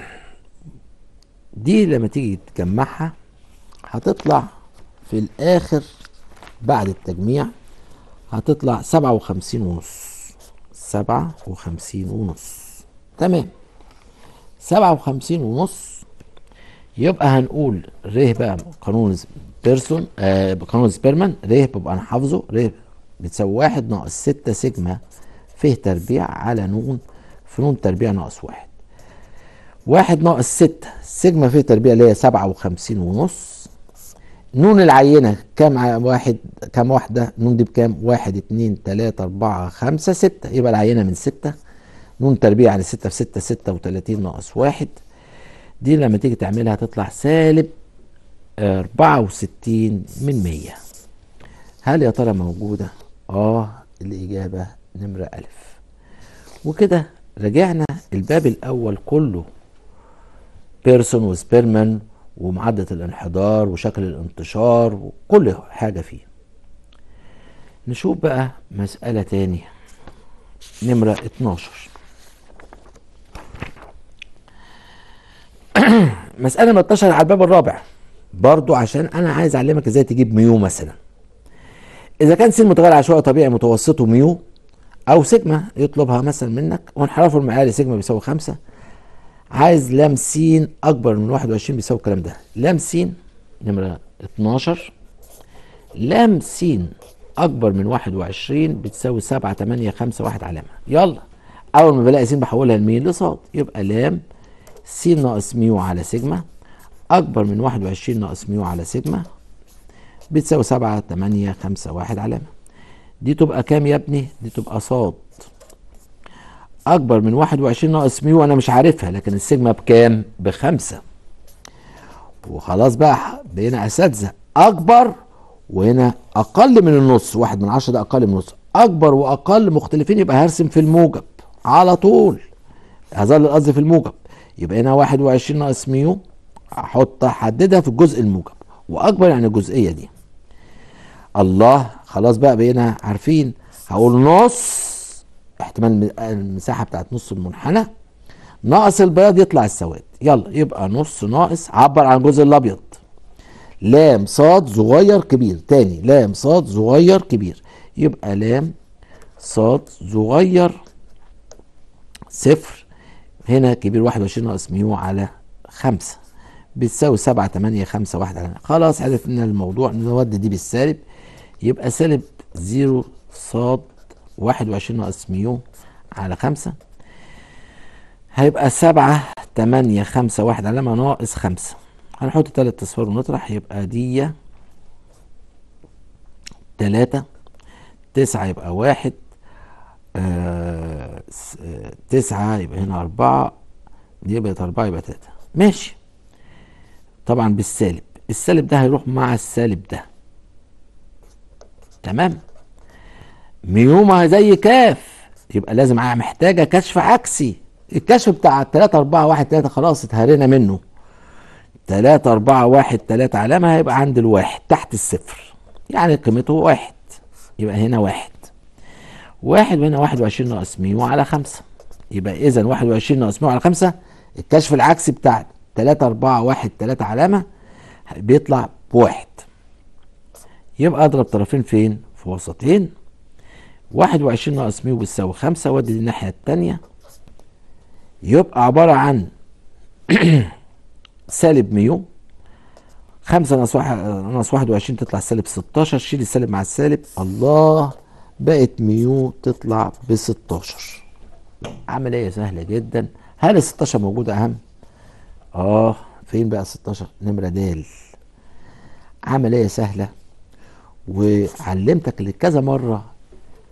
دي لما تيجي تجمعها هتطلع في الاخر بعد التجميع هتطلع سبعة وخمسين ونص سبعة وخمسين ونص تمام سبعة وخمسين ونص يبقى هنقول ريه بقى قانون بيرسون آه بقانون سبيرمان ريه ببقى انا حافظه ريه بتساوي واحد ناقص ستة سيجما فيه تربيع على نون في نون تربيع ناقص واحد واحد ناقص ستة سيجما في تربيع اللي هي سبعة وخمسين ونص نون العينة كام واحد كام واحدة نون دي بكام واحد اتنين تلاتة أربعة خمسة ستة يبقى العينة من ستة نون تربيع على يعني ستة في ستة ستة وتلاتين ناقص واحد دي لما تيجي تعملها تطلع سالب أربعة وستين من مية هل يا ترى موجودة؟ آه الإجابة نمرة ألف وكده رجعنا الباب الأول كله بيرسون وسبيرمان ومعدة الانحدار وشكل الانتشار وكل حاجة فيه نشوف بقى مسألة تانية نمرة 12 مسألة 12 على الباب الرابع برضو عشان أنا عايز أعلمك إزاي تجيب ميو مثلا إذا كان سين متغير عشوائي طبيعي متوسطه ميو أو سيجما يطلبها مثلا منك وانحرافه المعالي سيجما بيساوي 5 عايز لام س اكبر من 21 بيساوي الكلام ده لام س نمره 12 لام س اكبر من 21 بتساوي 7 8 5 1 علامه يلا اول ما بلاقي س بحولها لمين لصاد يبقى لام س ناقص ميو على سيجما اكبر من 21 ناقص ميو على سيجما بتساوي 7 8 5 1 علامه دي تبقى كام يا ابني دي تبقى صاد اكبر من 21 ناقص ميو انا مش عارفها لكن السيجما بكام بخمسة وخلاص بقى بقينا اساتذه اكبر وهنا اقل من النص واحد من عشرة ده اقل من النص اكبر واقل مختلفين يبقى هرسم في الموجب على طول هظل القصد في الموجب يبقى هنا 21 ناقص ميو احط احددها في الجزء الموجب واكبر يعني الجزئيه دي الله خلاص بقى بقينا عارفين هقول نص احتمال المساحه بتاعت نص المنحنى ناقص البياض يطلع السواد يلا يبقى نص ناقص عبر عن الجزء الابيض لام صاد صغير كبير تاني لام صاد صغير كبير يبقى لام صاد صغير صفر هنا كبير 21 ناقص ميو على 5 بتساوي 7 8 5 1 على خلاص عرفنا الموضوع نودي دي بالسالب يبقى سالب 0 صاد 21 ناقص ميو على خمسة هيبقى سبعة تمانية خمسة واحد علامة ناقص خمسة هنحط تلات أصفار ونطرح يبقى دي تلاتة تسعة يبقى واحد آه, آه، تسعة يبقى هنا أربعة دي بقت أربعة يبقى تلاتة ماشي طبعا بالسالب السالب ده هيروح مع السالب ده تمام ميوما زي كاف يبقى لازم محتاجة كشف عكسي الكشف بتاع 3 4 1 3 خلاص اتهرينا منه 3 4 1 3 علامة هيبقى عند الواحد تحت الصفر يعني قيمته واحد يبقى هنا واحد واحد وهنا 21 ناقص ميو على 5 يبقى اذا 21 ناقص ميو على 5 الكشف العكسي بتاع 3 4 1 3 علامه بيطلع بواحد يبقى اضرب طرفين فين في وسطين واحد وعشرين ناقص ميو بتساوي خمسة وادي الناحية التانية يبقى عبارة عن سالب ميو خمسة ناقص واحد ناقص واحد وعشرين تطلع سالب ستاشر شيل السالب مع السالب الله بقت ميو تطلع ب 16 عملية سهلة جدا هل ال 16 موجودة أهم؟ آه فين بقى 16 نمرة د عملية سهلة وعلمتك كذا مرة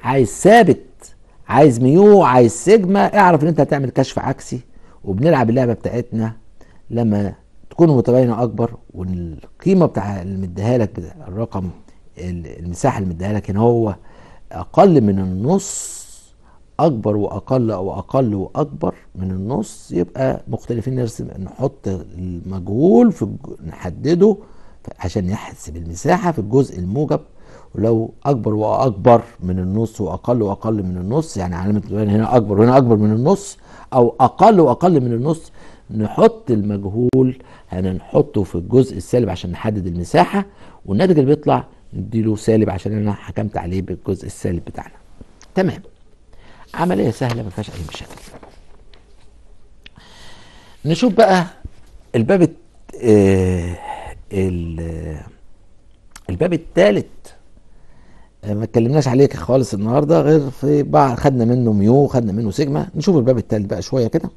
عايز ثابت عايز ميو عايز سيجما اعرف ان انت هتعمل كشف عكسي وبنلعب اللعبه بتاعتنا لما تكون متباينه اكبر والقيمه بتاع اللي مديها لك الرقم المساحه اللي مديها لك هنا هو اقل من النص اكبر واقل او اقل واكبر من النص يبقى مختلفين نرسم نحط المجهول في نحدده عشان نحسب المساحه في الجزء الموجب ولو اكبر واكبر من النص واقل واقل من النص يعني علامه هنا اكبر وهنا اكبر من النص او اقل واقل من النص نحط المجهول هنحطه يعني في الجزء السالب عشان نحدد المساحه والناتج اللي بيطلع نديله سالب عشان انا حكمت عليه بالجزء السالب بتاعنا تمام عمليه سهله ما فيهاش اي مشاكل نشوف بقى الباب آه، الباب الثالث آه، ما اتكلمناش عليه خالص النهارده غير في بعض خدنا منه ميو خدنا منه سيجما نشوف الباب التالت بقى شويه كده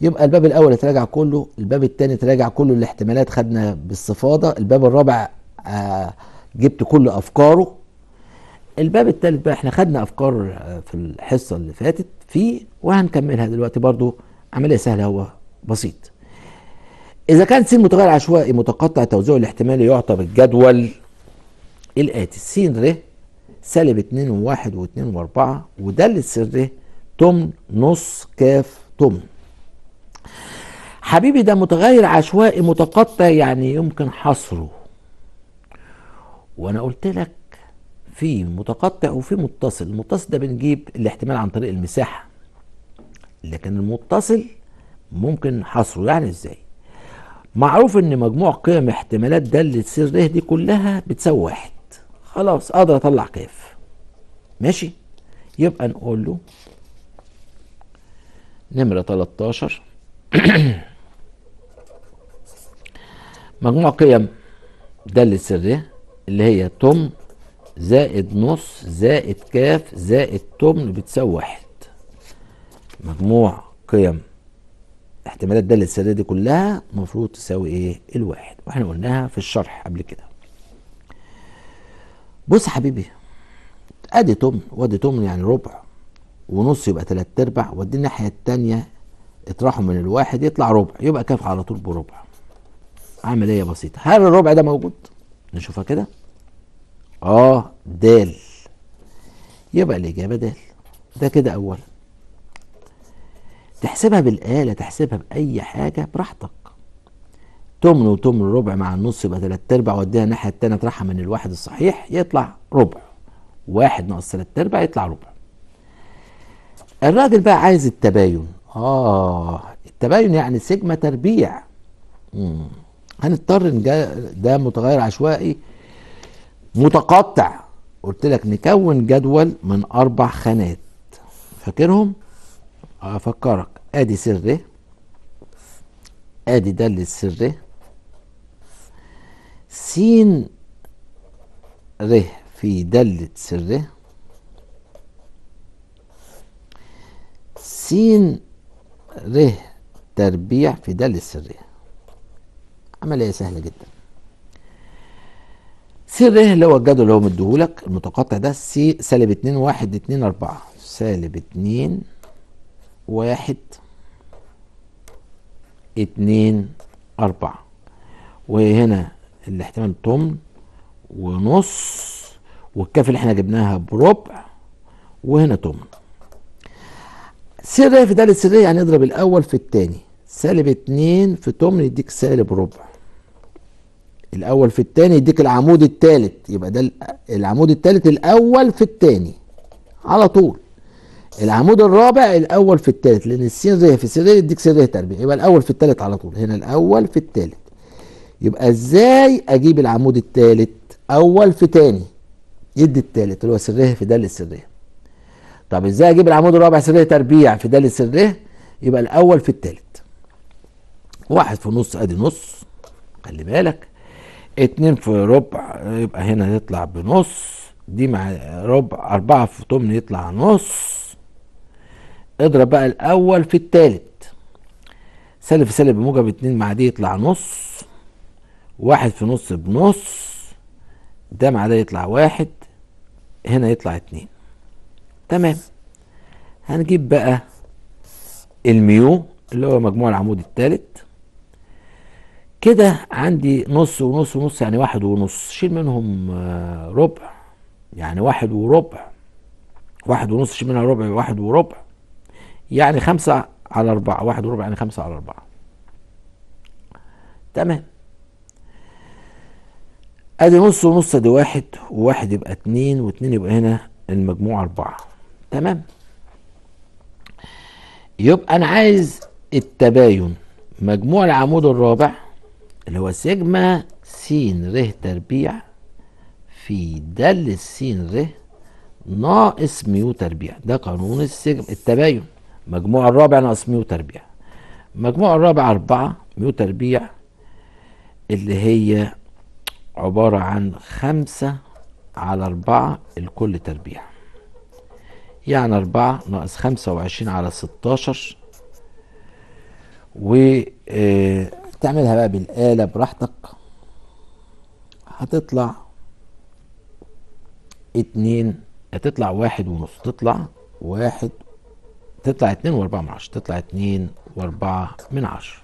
يبقى الباب الاول اتراجع كله الباب الثاني اتراجع كله الاحتمالات خدنا باستفاضه الباب الرابع آه، جبت كل افكاره الباب الثالث بقى احنا خدنا افكار آه، في الحصه اللي فاتت فيه وهنكملها دلوقتي برضو عمليه سهله هو بسيط اذا كان س متغير عشوائي متقطع توزيع الاحتمالي يعطى بالجدول الآتي س ر سالب 2 و1 و2 و4 ودالة س ر تمن نص كاف تمن حبيبي ده متغير عشوائي متقطع يعني يمكن حصره وانا قلت لك في متقطع وفي متصل المتصل ده بنجيب الاحتمال عن طريق المساحه لكن المتصل ممكن حصره يعني ازاي معروف ان مجموع قيم احتمالات دالة سر دي كلها بتساوي واحد خلاص اقدر اطلع كاف ماشي يبقى نقول له نمرة 13 مجموع قيم دالة سرية اللي هي تم زائد نص زائد كاف زائد تمن بتساوي واحد مجموع قيم احتمالات دالة سرية دي كلها المفروض تساوي ايه الواحد واحنا قلناها في الشرح قبل كده بص يا حبيبي ادي تمن وادي تمن يعني ربع ونص يبقى ثلاث ارباع وادي الناحيه الثانيه اطرحه من الواحد يطلع ربع يبقى كاف على طول بربع عمليه بسيطه هل الربع ده موجود نشوفها كده اه دال يبقى الاجابه دال ده كده اولا تحسبها بالاله تحسبها باي حاجه براحتك تمن وتمن ربع مع النص يبقى ثلاث ارباع واديها الناحيه الثانيه اطرحها من الواحد الصحيح يطلع ربع واحد ناقص ثلاث ارباع يطلع ربع الراجل بقى عايز التباين اه التباين يعني سيجما تربيع مم. هنضطر ده متغير عشوائي متقطع قلت لك نكون جدول من اربع خانات فاكرهم افكرك ادي سري. ادي ده سري. س ر في دلة سره س ر تربيع في دلة سره عملية سهلة جدا سر ايه اللي هو الجدول اللي هو مديهولك المتقطع ده س سالب اتنين واحد اتنين اربعة سالب اتنين واحد اتنين اربعة وهنا الاحتمال تمن ونص والكاف اللي احنا جبناها بربع وهنا تمن سر في دالة سرية يعني اضرب الأول في التاني سالب اتنين في تمن يديك سالب ربع الأول في التاني يديك العمود التالت يبقى ده العمود التالت الأول في التاني على طول العمود الرابع الأول في التالت لأن السين ريه في سرية يديك سرية تربيع يبقى الأول في التالت على طول هنا الأول في التالت يبقى ازاي اجيب العمود الثالث اول في تاني يدي الثالث اللي هو سره في دال سره طب ازاي اجيب العمود الرابع سره تربيع في دال سره يبقى الاول في الثالث واحد في نص ادي نص خلي بالك اتنين في ربع يبقى هنا يطلع بنص دي مع ربع اربعة في تمن يطلع نص اضرب بقى الاول في التالت سالب في سالب بموجب اتنين مع دي يطلع نص واحد في نص بنص ده مع ده يطلع واحد هنا يطلع اتنين تمام هنجيب بقى الميو اللي هو مجموع العمود الثالث كده عندي نص ونص ونص يعني واحد ونص شيل منهم آه، ربع يعني واحد وربع واحد ونص شيل منها ربع واحد وربع يعني خمسة على أربعة واحد وربع يعني خمسة على أربعة تمام ادي نص ونص دي واحد وواحد يبقى اتنين واتنين يبقى هنا المجموع اربعة تمام يبقى انا عايز التباين مجموع العمود الرابع اللي هو سيجما س ر تربيع في دل س ر ناقص ميو تربيع ده قانون السجم التباين مجموع الرابع ناقص ميو تربيع مجموع الرابع أربعة ميو تربيع اللي هي عبارة عن خمسة على أربعة الكل تربيع يعني أربعة ناقص خمسة وعشرين على ستاشر و آه، تعملها بقى بالآلة براحتك هتطلع اتنين هتطلع واحد ونص تطلع واحد تطلع اتنين واربعة من عشرة تطلع اتنين واربعة من عشرة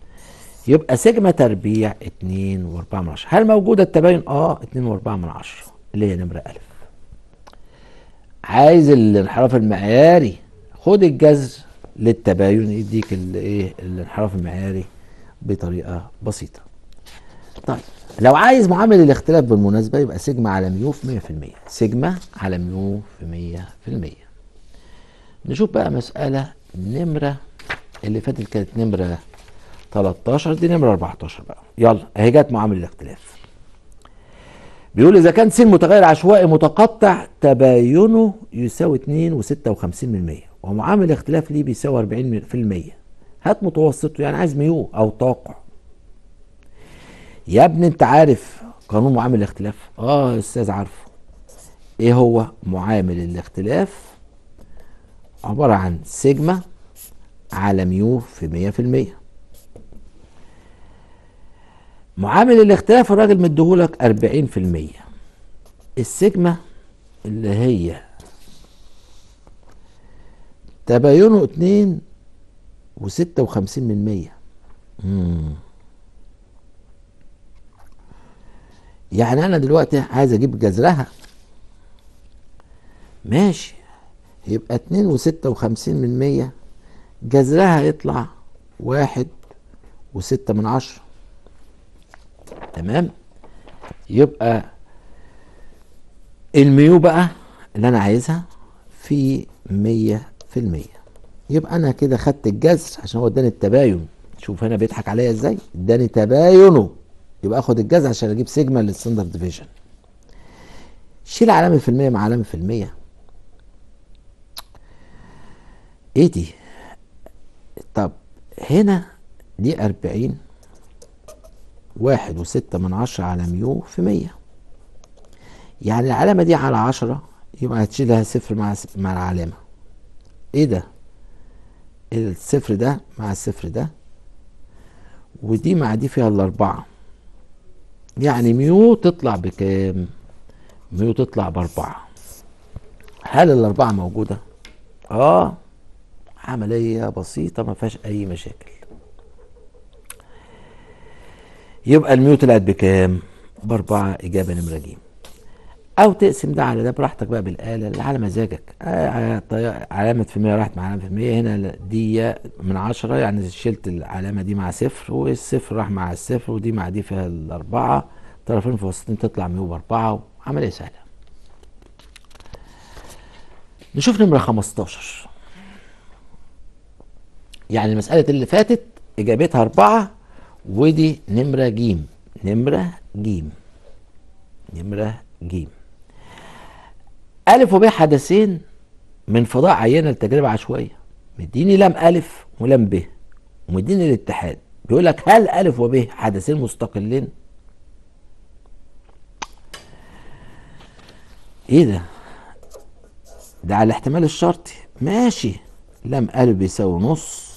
يبقى سيجما تربيع 2 و4 من هل موجودة التباين؟ اه 2 و4 من اللي هي نمرة ألف عايز الانحراف المعياري خد الجذر للتباين يديك الايه الانحراف المعياري بطريقة بسيطة طيب لو عايز معامل الاختلاف بالمناسبة يبقى سيجما على ميو في 100% سيجما على ميو في 100% نشوف بقى مسألة نمرة اللي فاتت كانت نمرة 13 دي نمرة 14 بقى يلا اهي جت معامل الاختلاف بيقول اذا كان س متغير عشوائي متقطع تباينه يساوي 2.56% ومعامل الاختلاف ليه بيساوي 40% هات متوسطه يعني عايز ميو او توقع يا ابني انت عارف قانون معامل الاختلاف اه يا استاذ عارفه ايه هو معامل الاختلاف عبارة عن سيجما على ميو في 100% معامل الاختلاف الراجل مديهولك 40% السيجما اللي هي تباينه اتنين وستة وخمسين امم يعني أنا دلوقتي عايز أجيب جذرها ماشي يبقى اتنين وستة وخمسين جذرها يطلع واحد وستة من عشرة تمام يبقى الميو بقى اللي انا عايزها في مية في المية يبقى انا كده خدت الجذر عشان هو اداني التباين شوف هنا بيضحك عليا ازاي اداني تباينه يبقى اخد الجذر عشان اجيب سيجما للستاندرد ديفيجن شيل علامة في المية مع علامة في المية ايه دي طب هنا دي أربعين واحد وستة من عشرة على ميو في مية يعني العلامة دي على عشرة يبقى هتشيلها صفر مع مع العلامة ايه ده إيه الصفر ده مع الصفر ده ودي مع دي فيها الأربعة يعني ميو تطلع بكام ميو تطلع بأربعة هل الأربعة موجودة؟ آه عملية بسيطة ما فيهاش أي مشاكل يبقى الميو طلعت بكام؟ بأربعة إجابة نمرة ج أو تقسم ده على ده براحتك بقى بالآلة اللي على مزاجك آه، علامة في المية راحت مع علامة في المية هنا دي من عشرة يعني شلت العلامة دي مع صفر والصفر راح مع الصفر ودي مع دي فيها الأربعة طرفين وسطين تطلع ميو بأربعة عملية سهلة نشوف نمرة 15 يعني المسألة اللي فاتت إجابتها أربعة ودي نمرة جيم نمرة جيم نمرة جيم ألف وب حدثين من فضاء عينة لتجربة عشوائية مديني لام ألف ولام ب ومديني الاتحاد بيقول لك هل ألف وب حدثين مستقلين؟ إيه ده؟ ده على الاحتمال الشرطي ماشي لام ألف بيساوي نص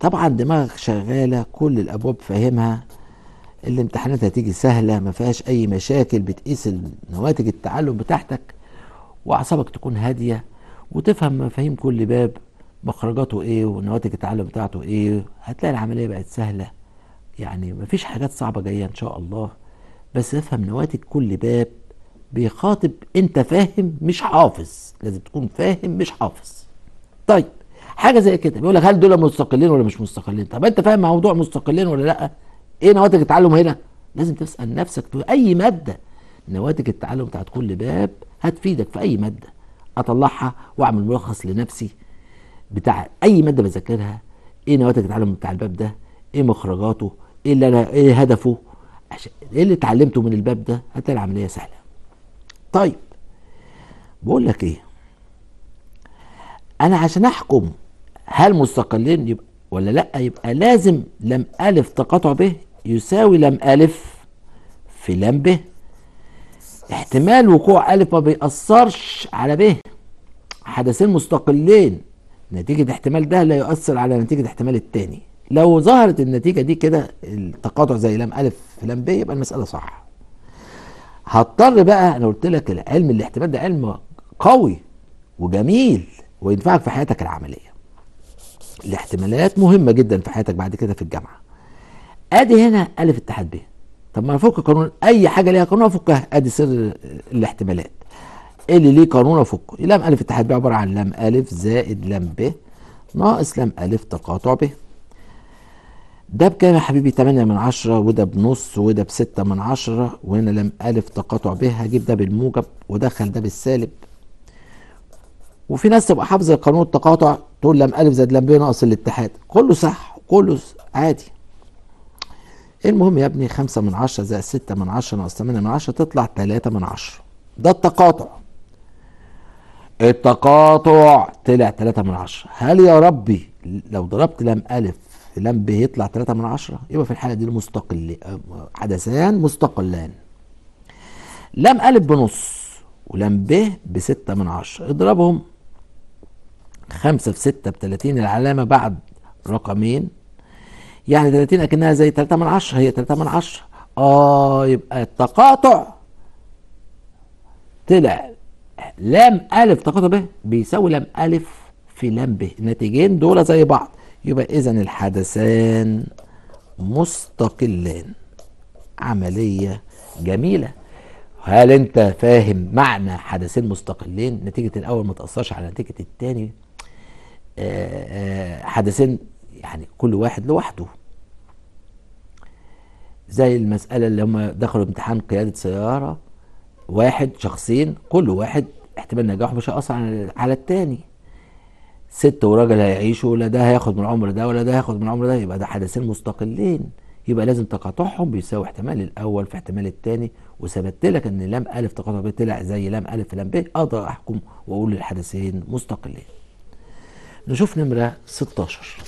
طبعا دماغك شغاله كل الابواب فاهمها الامتحانات هتيجي سهله ما فيهاش اي مشاكل بتقيس نواتج التعلم بتاعتك واعصابك تكون هاديه وتفهم مفاهيم كل باب مخرجاته ايه ونواتج التعلم بتاعته ايه هتلاقي العمليه بقت سهله يعني مفيش حاجات صعبه جايه ان شاء الله بس افهم نواتج كل باب بيخاطب انت فاهم مش حافظ لازم تكون فاهم مش حافظ طيب حاجه زي كده بيقول لك هل دول مستقلين ولا مش مستقلين طب انت فاهم موضوع مستقلين ولا لا ايه نواتج التعلم هنا لازم تسال نفسك في اي ماده نواتج التعلم بتاعت كل باب هتفيدك في اي ماده اطلعها واعمل ملخص لنفسي بتاع اي ماده بذاكرها ايه نواتج التعلم بتاع الباب ده ايه مخرجاته ايه اللي انا ايه هدفه عشان ايه اللي اتعلمته من الباب ده هتلاقي العمليه سهله طيب بقول لك ايه انا عشان احكم هل مستقلين يبقى ولا لا يبقى لازم لم ألف تقاطع ب يساوي لم ألف في لم ب احتمال وقوع ألف ما بيأثرش على ب حدثين مستقلين نتيجة احتمال ده لا يؤثر على نتيجة احتمال التاني لو ظهرت النتيجة دي كده التقاطع زي لم ألف في لم ب يبقى المسألة صح هضطر بقى أنا قلت لك العلم الاحتمال ده علم قوي وجميل وينفعك في حياتك العملية الاحتمالات مهمه جدا في حياتك بعد كده في الجامعه ادي هنا الف اتحاد ب طب ما افك قانون اي حاجه ليها قانون افكها ادي سر الاحتمالات إيه اللي ليه قانون افكه لام الف اتحاد ب عباره عن لام الف زائد لام ب ناقص لام الف تقاطع ب ده بكام يا حبيبي 8 من عشرة وده بنص وده بستة من عشرة وهنا لم ألف تقاطع ب هجيب ده بالموجب ودخل ده بالسالب وفي ناس تبقى حافظة قانون التقاطع تقول لم ألف زاد لم ب ناقص الاتحاد كله صح كله عادي المهم يا ابني خمسة من عشرة زائد ستة من عشرة ناقص ثمانية من عشرة تطلع تلاتة من عشرة ده التقاطع التقاطع طلع تلاتة من عشرة هل يا ربي لو ضربت لم ألف في لم ب يطلع تلاتة من عشرة يبقى في الحالة دي المستقل حدثان مستقلان لم ألف بنص ولم ب بستة من عشرة اضربهم خمسة في ستة بتلاتين العلامة بعد رقمين يعني تلاتين أكنها زي تلاتة من عشرة هي تلاتة من عشرة آه يبقى التقاطع طلع لام ألف تقاطع به بيساوي لام ألف في لام به الناتجين دول زي بعض يبقى إذا الحدثان مستقلان عملية جميلة هل انت فاهم معنى حدثين مستقلين نتيجة الاول ما تأثرش على نتيجة التاني حدثين يعني كل واحد لوحده زي المسألة اللي هم دخلوا امتحان قيادة سيارة واحد شخصين كل واحد احتمال نجاحه مش هيأثر على التاني ست وراجل هيعيشوا ولا ده هياخد من العمر ده ولا ده هياخد من العمر ده يبقى ده حدثين مستقلين يبقى لازم تقاطعهم بيساوي احتمال الاول في احتمال الثاني وثبت لك ان لام الف تقاطع ب طلع زي لام الف في لام ب اقدر احكم واقول الحدثين مستقلين نشوف نمرة 16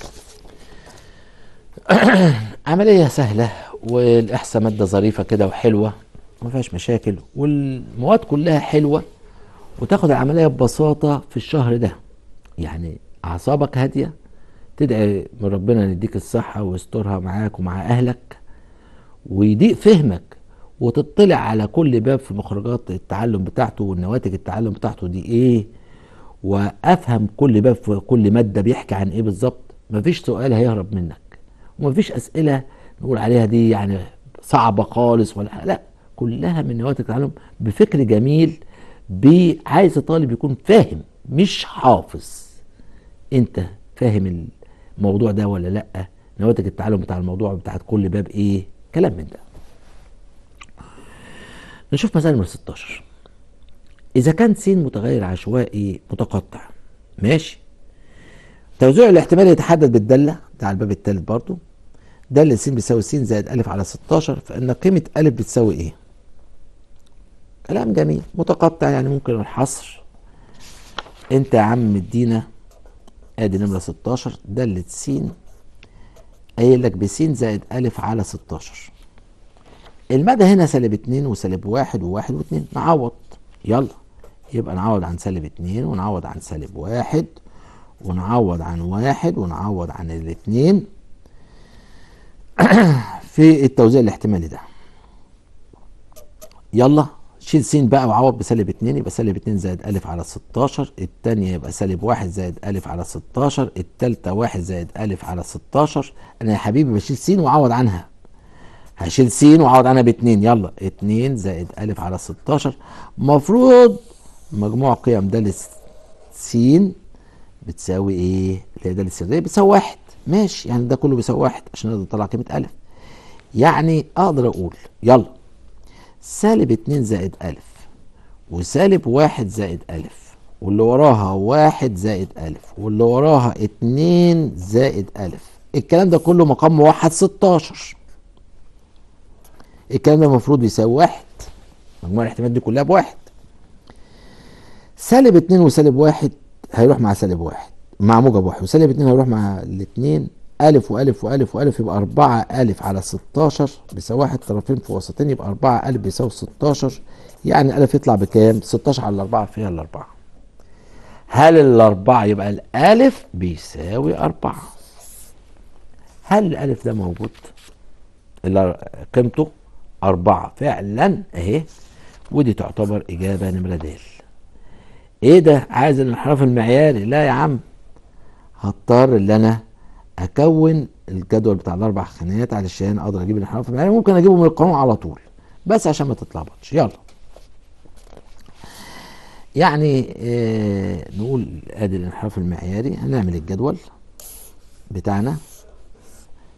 عملية سهلة والإحصاء مادة ظريفة كده وحلوة ما فيهاش مشاكل والمواد كلها حلوة وتاخد العملية ببساطة في الشهر ده يعني أعصابك هادية تدعي من ربنا أن يديك الصحة ويسترها معاك ومع أهلك ويضيق فهمك وتطلع على كل باب في مخرجات التعلم بتاعته والنواتج التعلم بتاعته دي إيه وافهم كل باب في كل ماده بيحكي عن ايه بالظبط مفيش سؤال هيهرب منك ومفيش اسئله نقول عليها دي يعني صعبه خالص ولا لا كلها من نواه التعلم بفكر جميل عايز الطالب يكون فاهم مش حافظ انت فاهم الموضوع ده ولا لا نواتج التعلم بتاع الموضوع بتاعت كل باب ايه كلام من ده نشوف مسألة نمرة 16 إذا كان س متغير عشوائي متقطع ماشي توزيع الاحتمال يتحدد بالدالة بتاع الباب الثالث برضو دالة س بيساوي س زائد أ على 16 فإن قيمة أ بتساوي إيه؟ كلام جميل متقطع يعني ممكن الحصر أنت يا عم مدينا أدي نمرة 16 دالة س قايل لك ب س زائد أ على 16 المدى هنا سالب 2 وسالب 1 و1 و2 نعوض يلا يبقى نعوض عن سالب اتنين ونعوض عن سالب واحد ونعوض عن واحد ونعوض عن الاتنين في التوزيع الاحتمالي ده يلا شيل س بقى وعوض بسالب 2 يبقى سالب 2 زائد أ على 16 الثانية يبقى سالب 1 زائد أ على 16 الثالثة 1 زائد أ على 16 أنا يا حبيبي بشيل س وعوض عنها هشيل س وعوض عنها باتنين يلا 2 زائد أ على 16 المفروض مجموع قيم د س بتساوي ايه؟ اللي هي د س بتساوي واحد ماشي يعني ده كله بيساوي واحد عشان اقدر اطلع قيمه الف يعني اقدر اقول يلا سالب 2 زائد الف وسالب 1 زائد الف واللي وراها 1 زائد الف واللي وراها 2 زائد الف الكلام ده كله مقام موحد 16 الكلام ده المفروض بيساوي واحد مجموع الاحتمالات دي كلها بواحد سالب اتنين وسالب واحد هيروح مع سالب واحد مع موجب واحد وسالب اتنين هيروح مع الاتنين ألف وألف وألف وألف يبقى أربعة ألف على ستاشر بيساوي واحد طرفين في وسطين يبقى أربعة ألف بيساوي ستاشر يعني ألف يطلع بكام؟ ستاشر على الأربعة فيها الأربعة. هل الأربعة يبقى الألف بيساوي أربعة. هل الألف ده موجود؟ قيمته أربعة فعلا أهي ودي تعتبر إجابة نمرة دال. ايه ده عايز الانحراف المعياري لا يا عم هضطر ان انا اكون الجدول بتاع الاربع خانات علشان اقدر اجيب الانحراف المعياري ممكن اجيبه من القانون على طول بس عشان ما تتلخبطش يلا يعني آه نقول ادي الانحراف المعياري هنعمل الجدول بتاعنا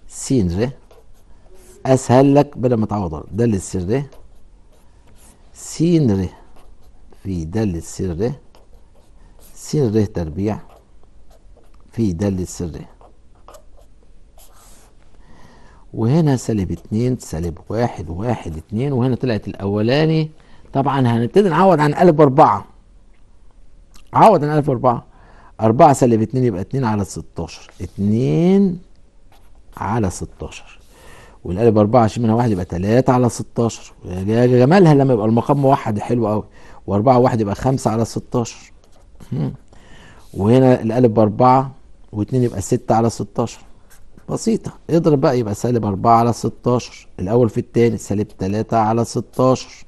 س ر اسهل لك بدل ما تعوض ده السر ر س ر في دال السر ر سره تربيع في دالة سره وهنا سالب اتنين سالب واحد واحد اتنين وهنا طلعت الأولاني طبعا هنبتدي نعوض عن قلب اربعة عوض عن قلب اربعة أربعة سالب اتنين يبقى اتنين على ستاشر اتنين على ستاشر والقلب اربعة عشان منها واحد يبقى تلاتة على ستاشر جمالها لما يبقى المقام موحد حلو قوي وأربعة واحد يبقى خمسة على ستاشر وهنا القلب باربعة واتنين يبقى ستة على ستاشر بسيطة اضرب بقى يبقى سالب أربعة على ستاشر الأول في التاني سالب تلاتة على ستاشر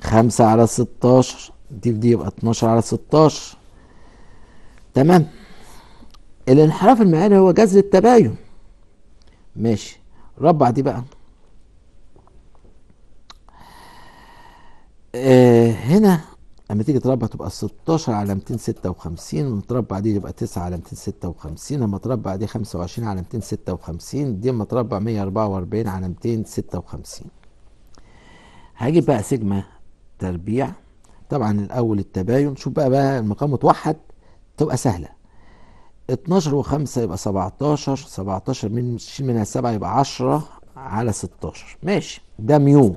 خمسة على ستاشر دي في دي يبقى اتناشر على ستاشر تمام الانحراف المعياري هو جذر التباين ماشي ربع دي بقى آه هنا اما تيجي تربها تبقى 16 على 256 ومتربع دي يبقى 9 على 256 اما تربع دي 25 على 256 دي اما تربع 144 على 256 هجيب بقى سيجما تربيع طبعا الاول التباين شوف بقى بقى المقام متوحد تبقى سهله 12 و5 يبقى 17 17 من شيل منها 7 يبقى 10 على 16 ماشي ده ميو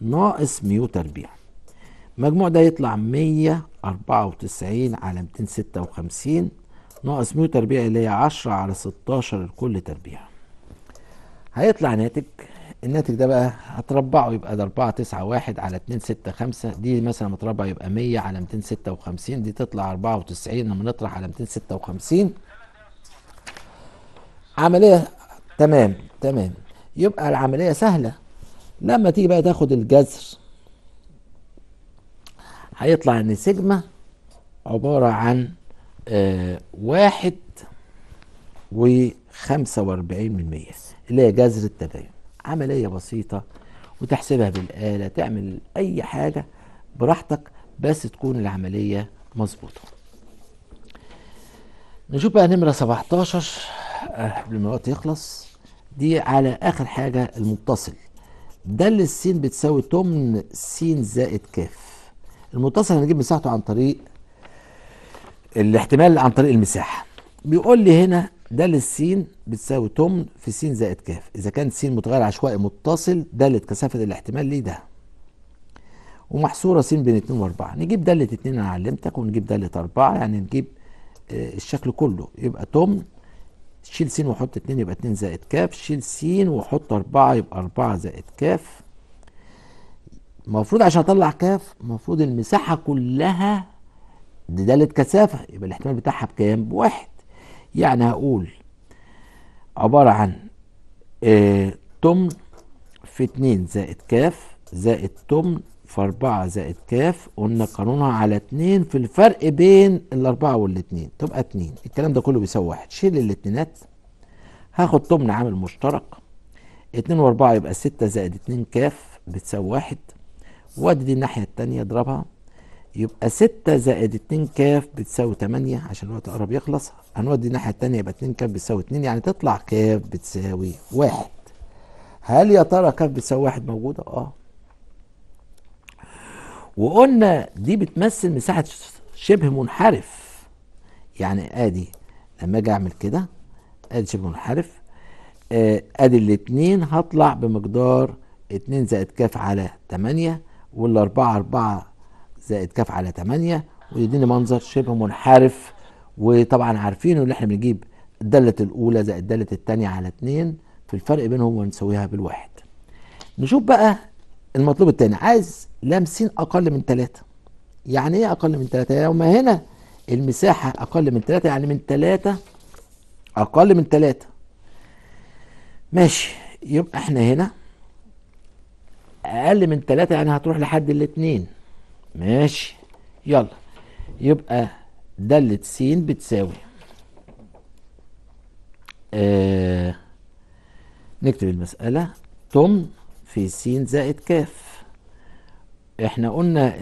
ناقص 100 تربيع المجموع ده يطلع 194 على 256 ناقص 100 تربيع اللي هي 10 على 16 لكل تربيع هيطلع ناتج الناتج ده بقى هتربعه يبقى ده 4 9 1 على 2 6 5 دي مثلا متربع يبقى 100 على 256 دي تطلع 94 لما نطرح على 256 عملية تمام تمام يبقى العملية سهلة لما تيجي بقى تاخد الجذر هيطلع ان سيجما عبارة عن آه واحد وخمسة واربعين من مية اللي هي جذر التباين عملية بسيطة وتحسبها بالآلة تعمل أي حاجة براحتك بس تكون العملية مظبوطة نشوف بقى نمرة 17 آه، قبل ما الوقت يخلص دي على آخر حاجة المتصل دال السين بتساوي تمن س زائد كاف المتصل هنجيب مساحته عن طريق الاحتمال عن طريق المساحه بيقول لي هنا دال السين بتساوي تمن في س زائد كاف اذا كان س متغير عشوائي متصل داله كثافه الاحتمال ليه ده ومحصوره س بين 2 و4 نجيب داله 2 انا علمتك ونجيب داله 4 يعني نجيب آه، الشكل كله يبقى تمن شيل س وحط 2 يبقى 2 زائد ك شيل س وحط 4 يبقى 4 زائد ك المفروض عشان اطلع ك المفروض المساحه كلها دي كثافه يبقى الاحتمال بتاعها بكام؟ بواحد يعني هقول عباره عن آه تمن في 2 زائد ك زائد تمن في 4 زائد كاف قلنا قانونها على 2 في الفرق بين الأربعة والاتنين تبقى 2 الكلام ده كله بيساوي 1 شيل الاتنينات هاخد ثمن عامل مشترك 2 و4 يبقى 6 زائد 2 ك بتساوي 1 وادي دي الناحية الثانيه اضربها يبقى 6 زائد 2 ك بتساوي 8 عشان الوقت قرب يخلص هنودي الناحية الثانيه يبقى 2 ك بتساوي 2 يعني تطلع ك بتساوي 1 هل يا ترى ك بتساوي 1 موجودة؟ اه وقلنا دي بتمثل مساحة شبه منحرف يعني ادي لما اجي اعمل كده ادي شبه منحرف آه، ادي الاتنين هطلع بمقدار اتنين زائد كاف على تمانية والاربعة اربعة زائد كاف على تمانية ويديني منظر شبه منحرف وطبعا عارفين ان احنا بنجيب الدالة الأولى زائد الدالة التانية على اتنين في الفرق بينهم ونسويها بالواحد. نشوف بقى المطلوب الثاني عايز لامسين اقل من ثلاثة يعني ايه اقل من ثلاثة لو يعني ما هنا المساحة اقل من ثلاثة يعني من ثلاثة اقل من ثلاثة ماشي يبقى احنا هنا اقل من ثلاثة يعني هتروح لحد الاتنين ماشي يلا يبقى دالة س بتساوي آه نكتب المسألة تم في س زائد كاف احنا قلنا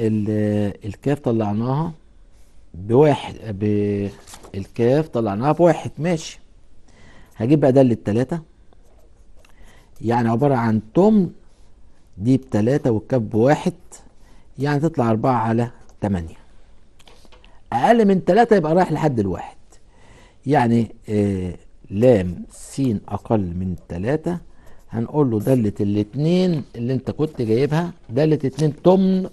الكاف طلعناها بواحد بالكاف طلعناها بواحد ماشي هجيب بقى ده للتلاتة يعني عبارة عن تمن دي بتلاتة والكاف بواحد يعني تطلع أربعة على تمانية أقل من تلاتة يبقى رايح لحد الواحد يعني آه لام سين أقل من تلاتة هنقول له دالة الاتنين اللي انت كنت جايبها دالة اتنين تمن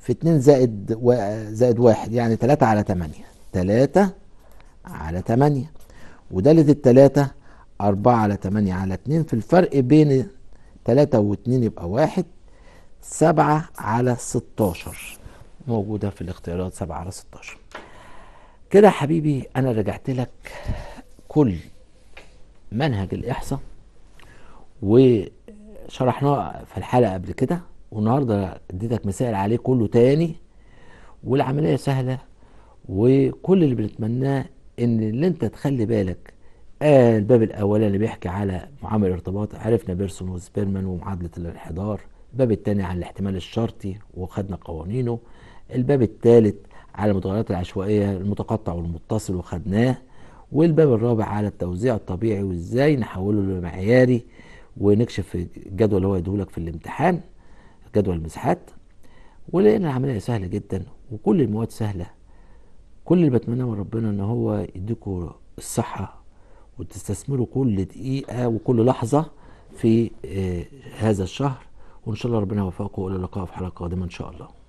في اتنين زائد و... زائد واحد يعني تلاتة على تمانية تلاتة على تمانية ودالة التلاتة أربعة على تمانية على اتنين في الفرق بين تلاتة واتنين يبقى واحد سبعة على ستاشر موجودة في الاختيارات سبعة على ستاشر كده حبيبي أنا رجعت لك كل منهج الإحصاء وشرحناه في الحلقه قبل كده والنهارده اديتك مثال عليه كله تاني والعمليه سهله وكل اللي بنتمناه ان اللي انت تخلي بالك آه الباب الاولاني بيحكي على معامل الارتباط عرفنا بيرسون وسبيرمان ومعادله الانحدار الباب الثاني على الاحتمال الشرطي وخدنا قوانينه الباب الثالث على المتغيرات العشوائيه المتقطع والمتصل وخدناه والباب الرابع على التوزيع الطبيعي وازاي نحوله لمعياري ونكشف الجدول اللي هو يديهولك في الامتحان جدول المساحات ولقينا العمليه سهله جدا وكل المواد سهله كل اللي بتمناه من ربنا ان هو يديكوا الصحه وتستثمروا كل دقيقه وكل لحظه في آه، هذا الشهر وان شاء الله ربنا يوفقكم والى اللقاء في حلقه قادمه ان شاء الله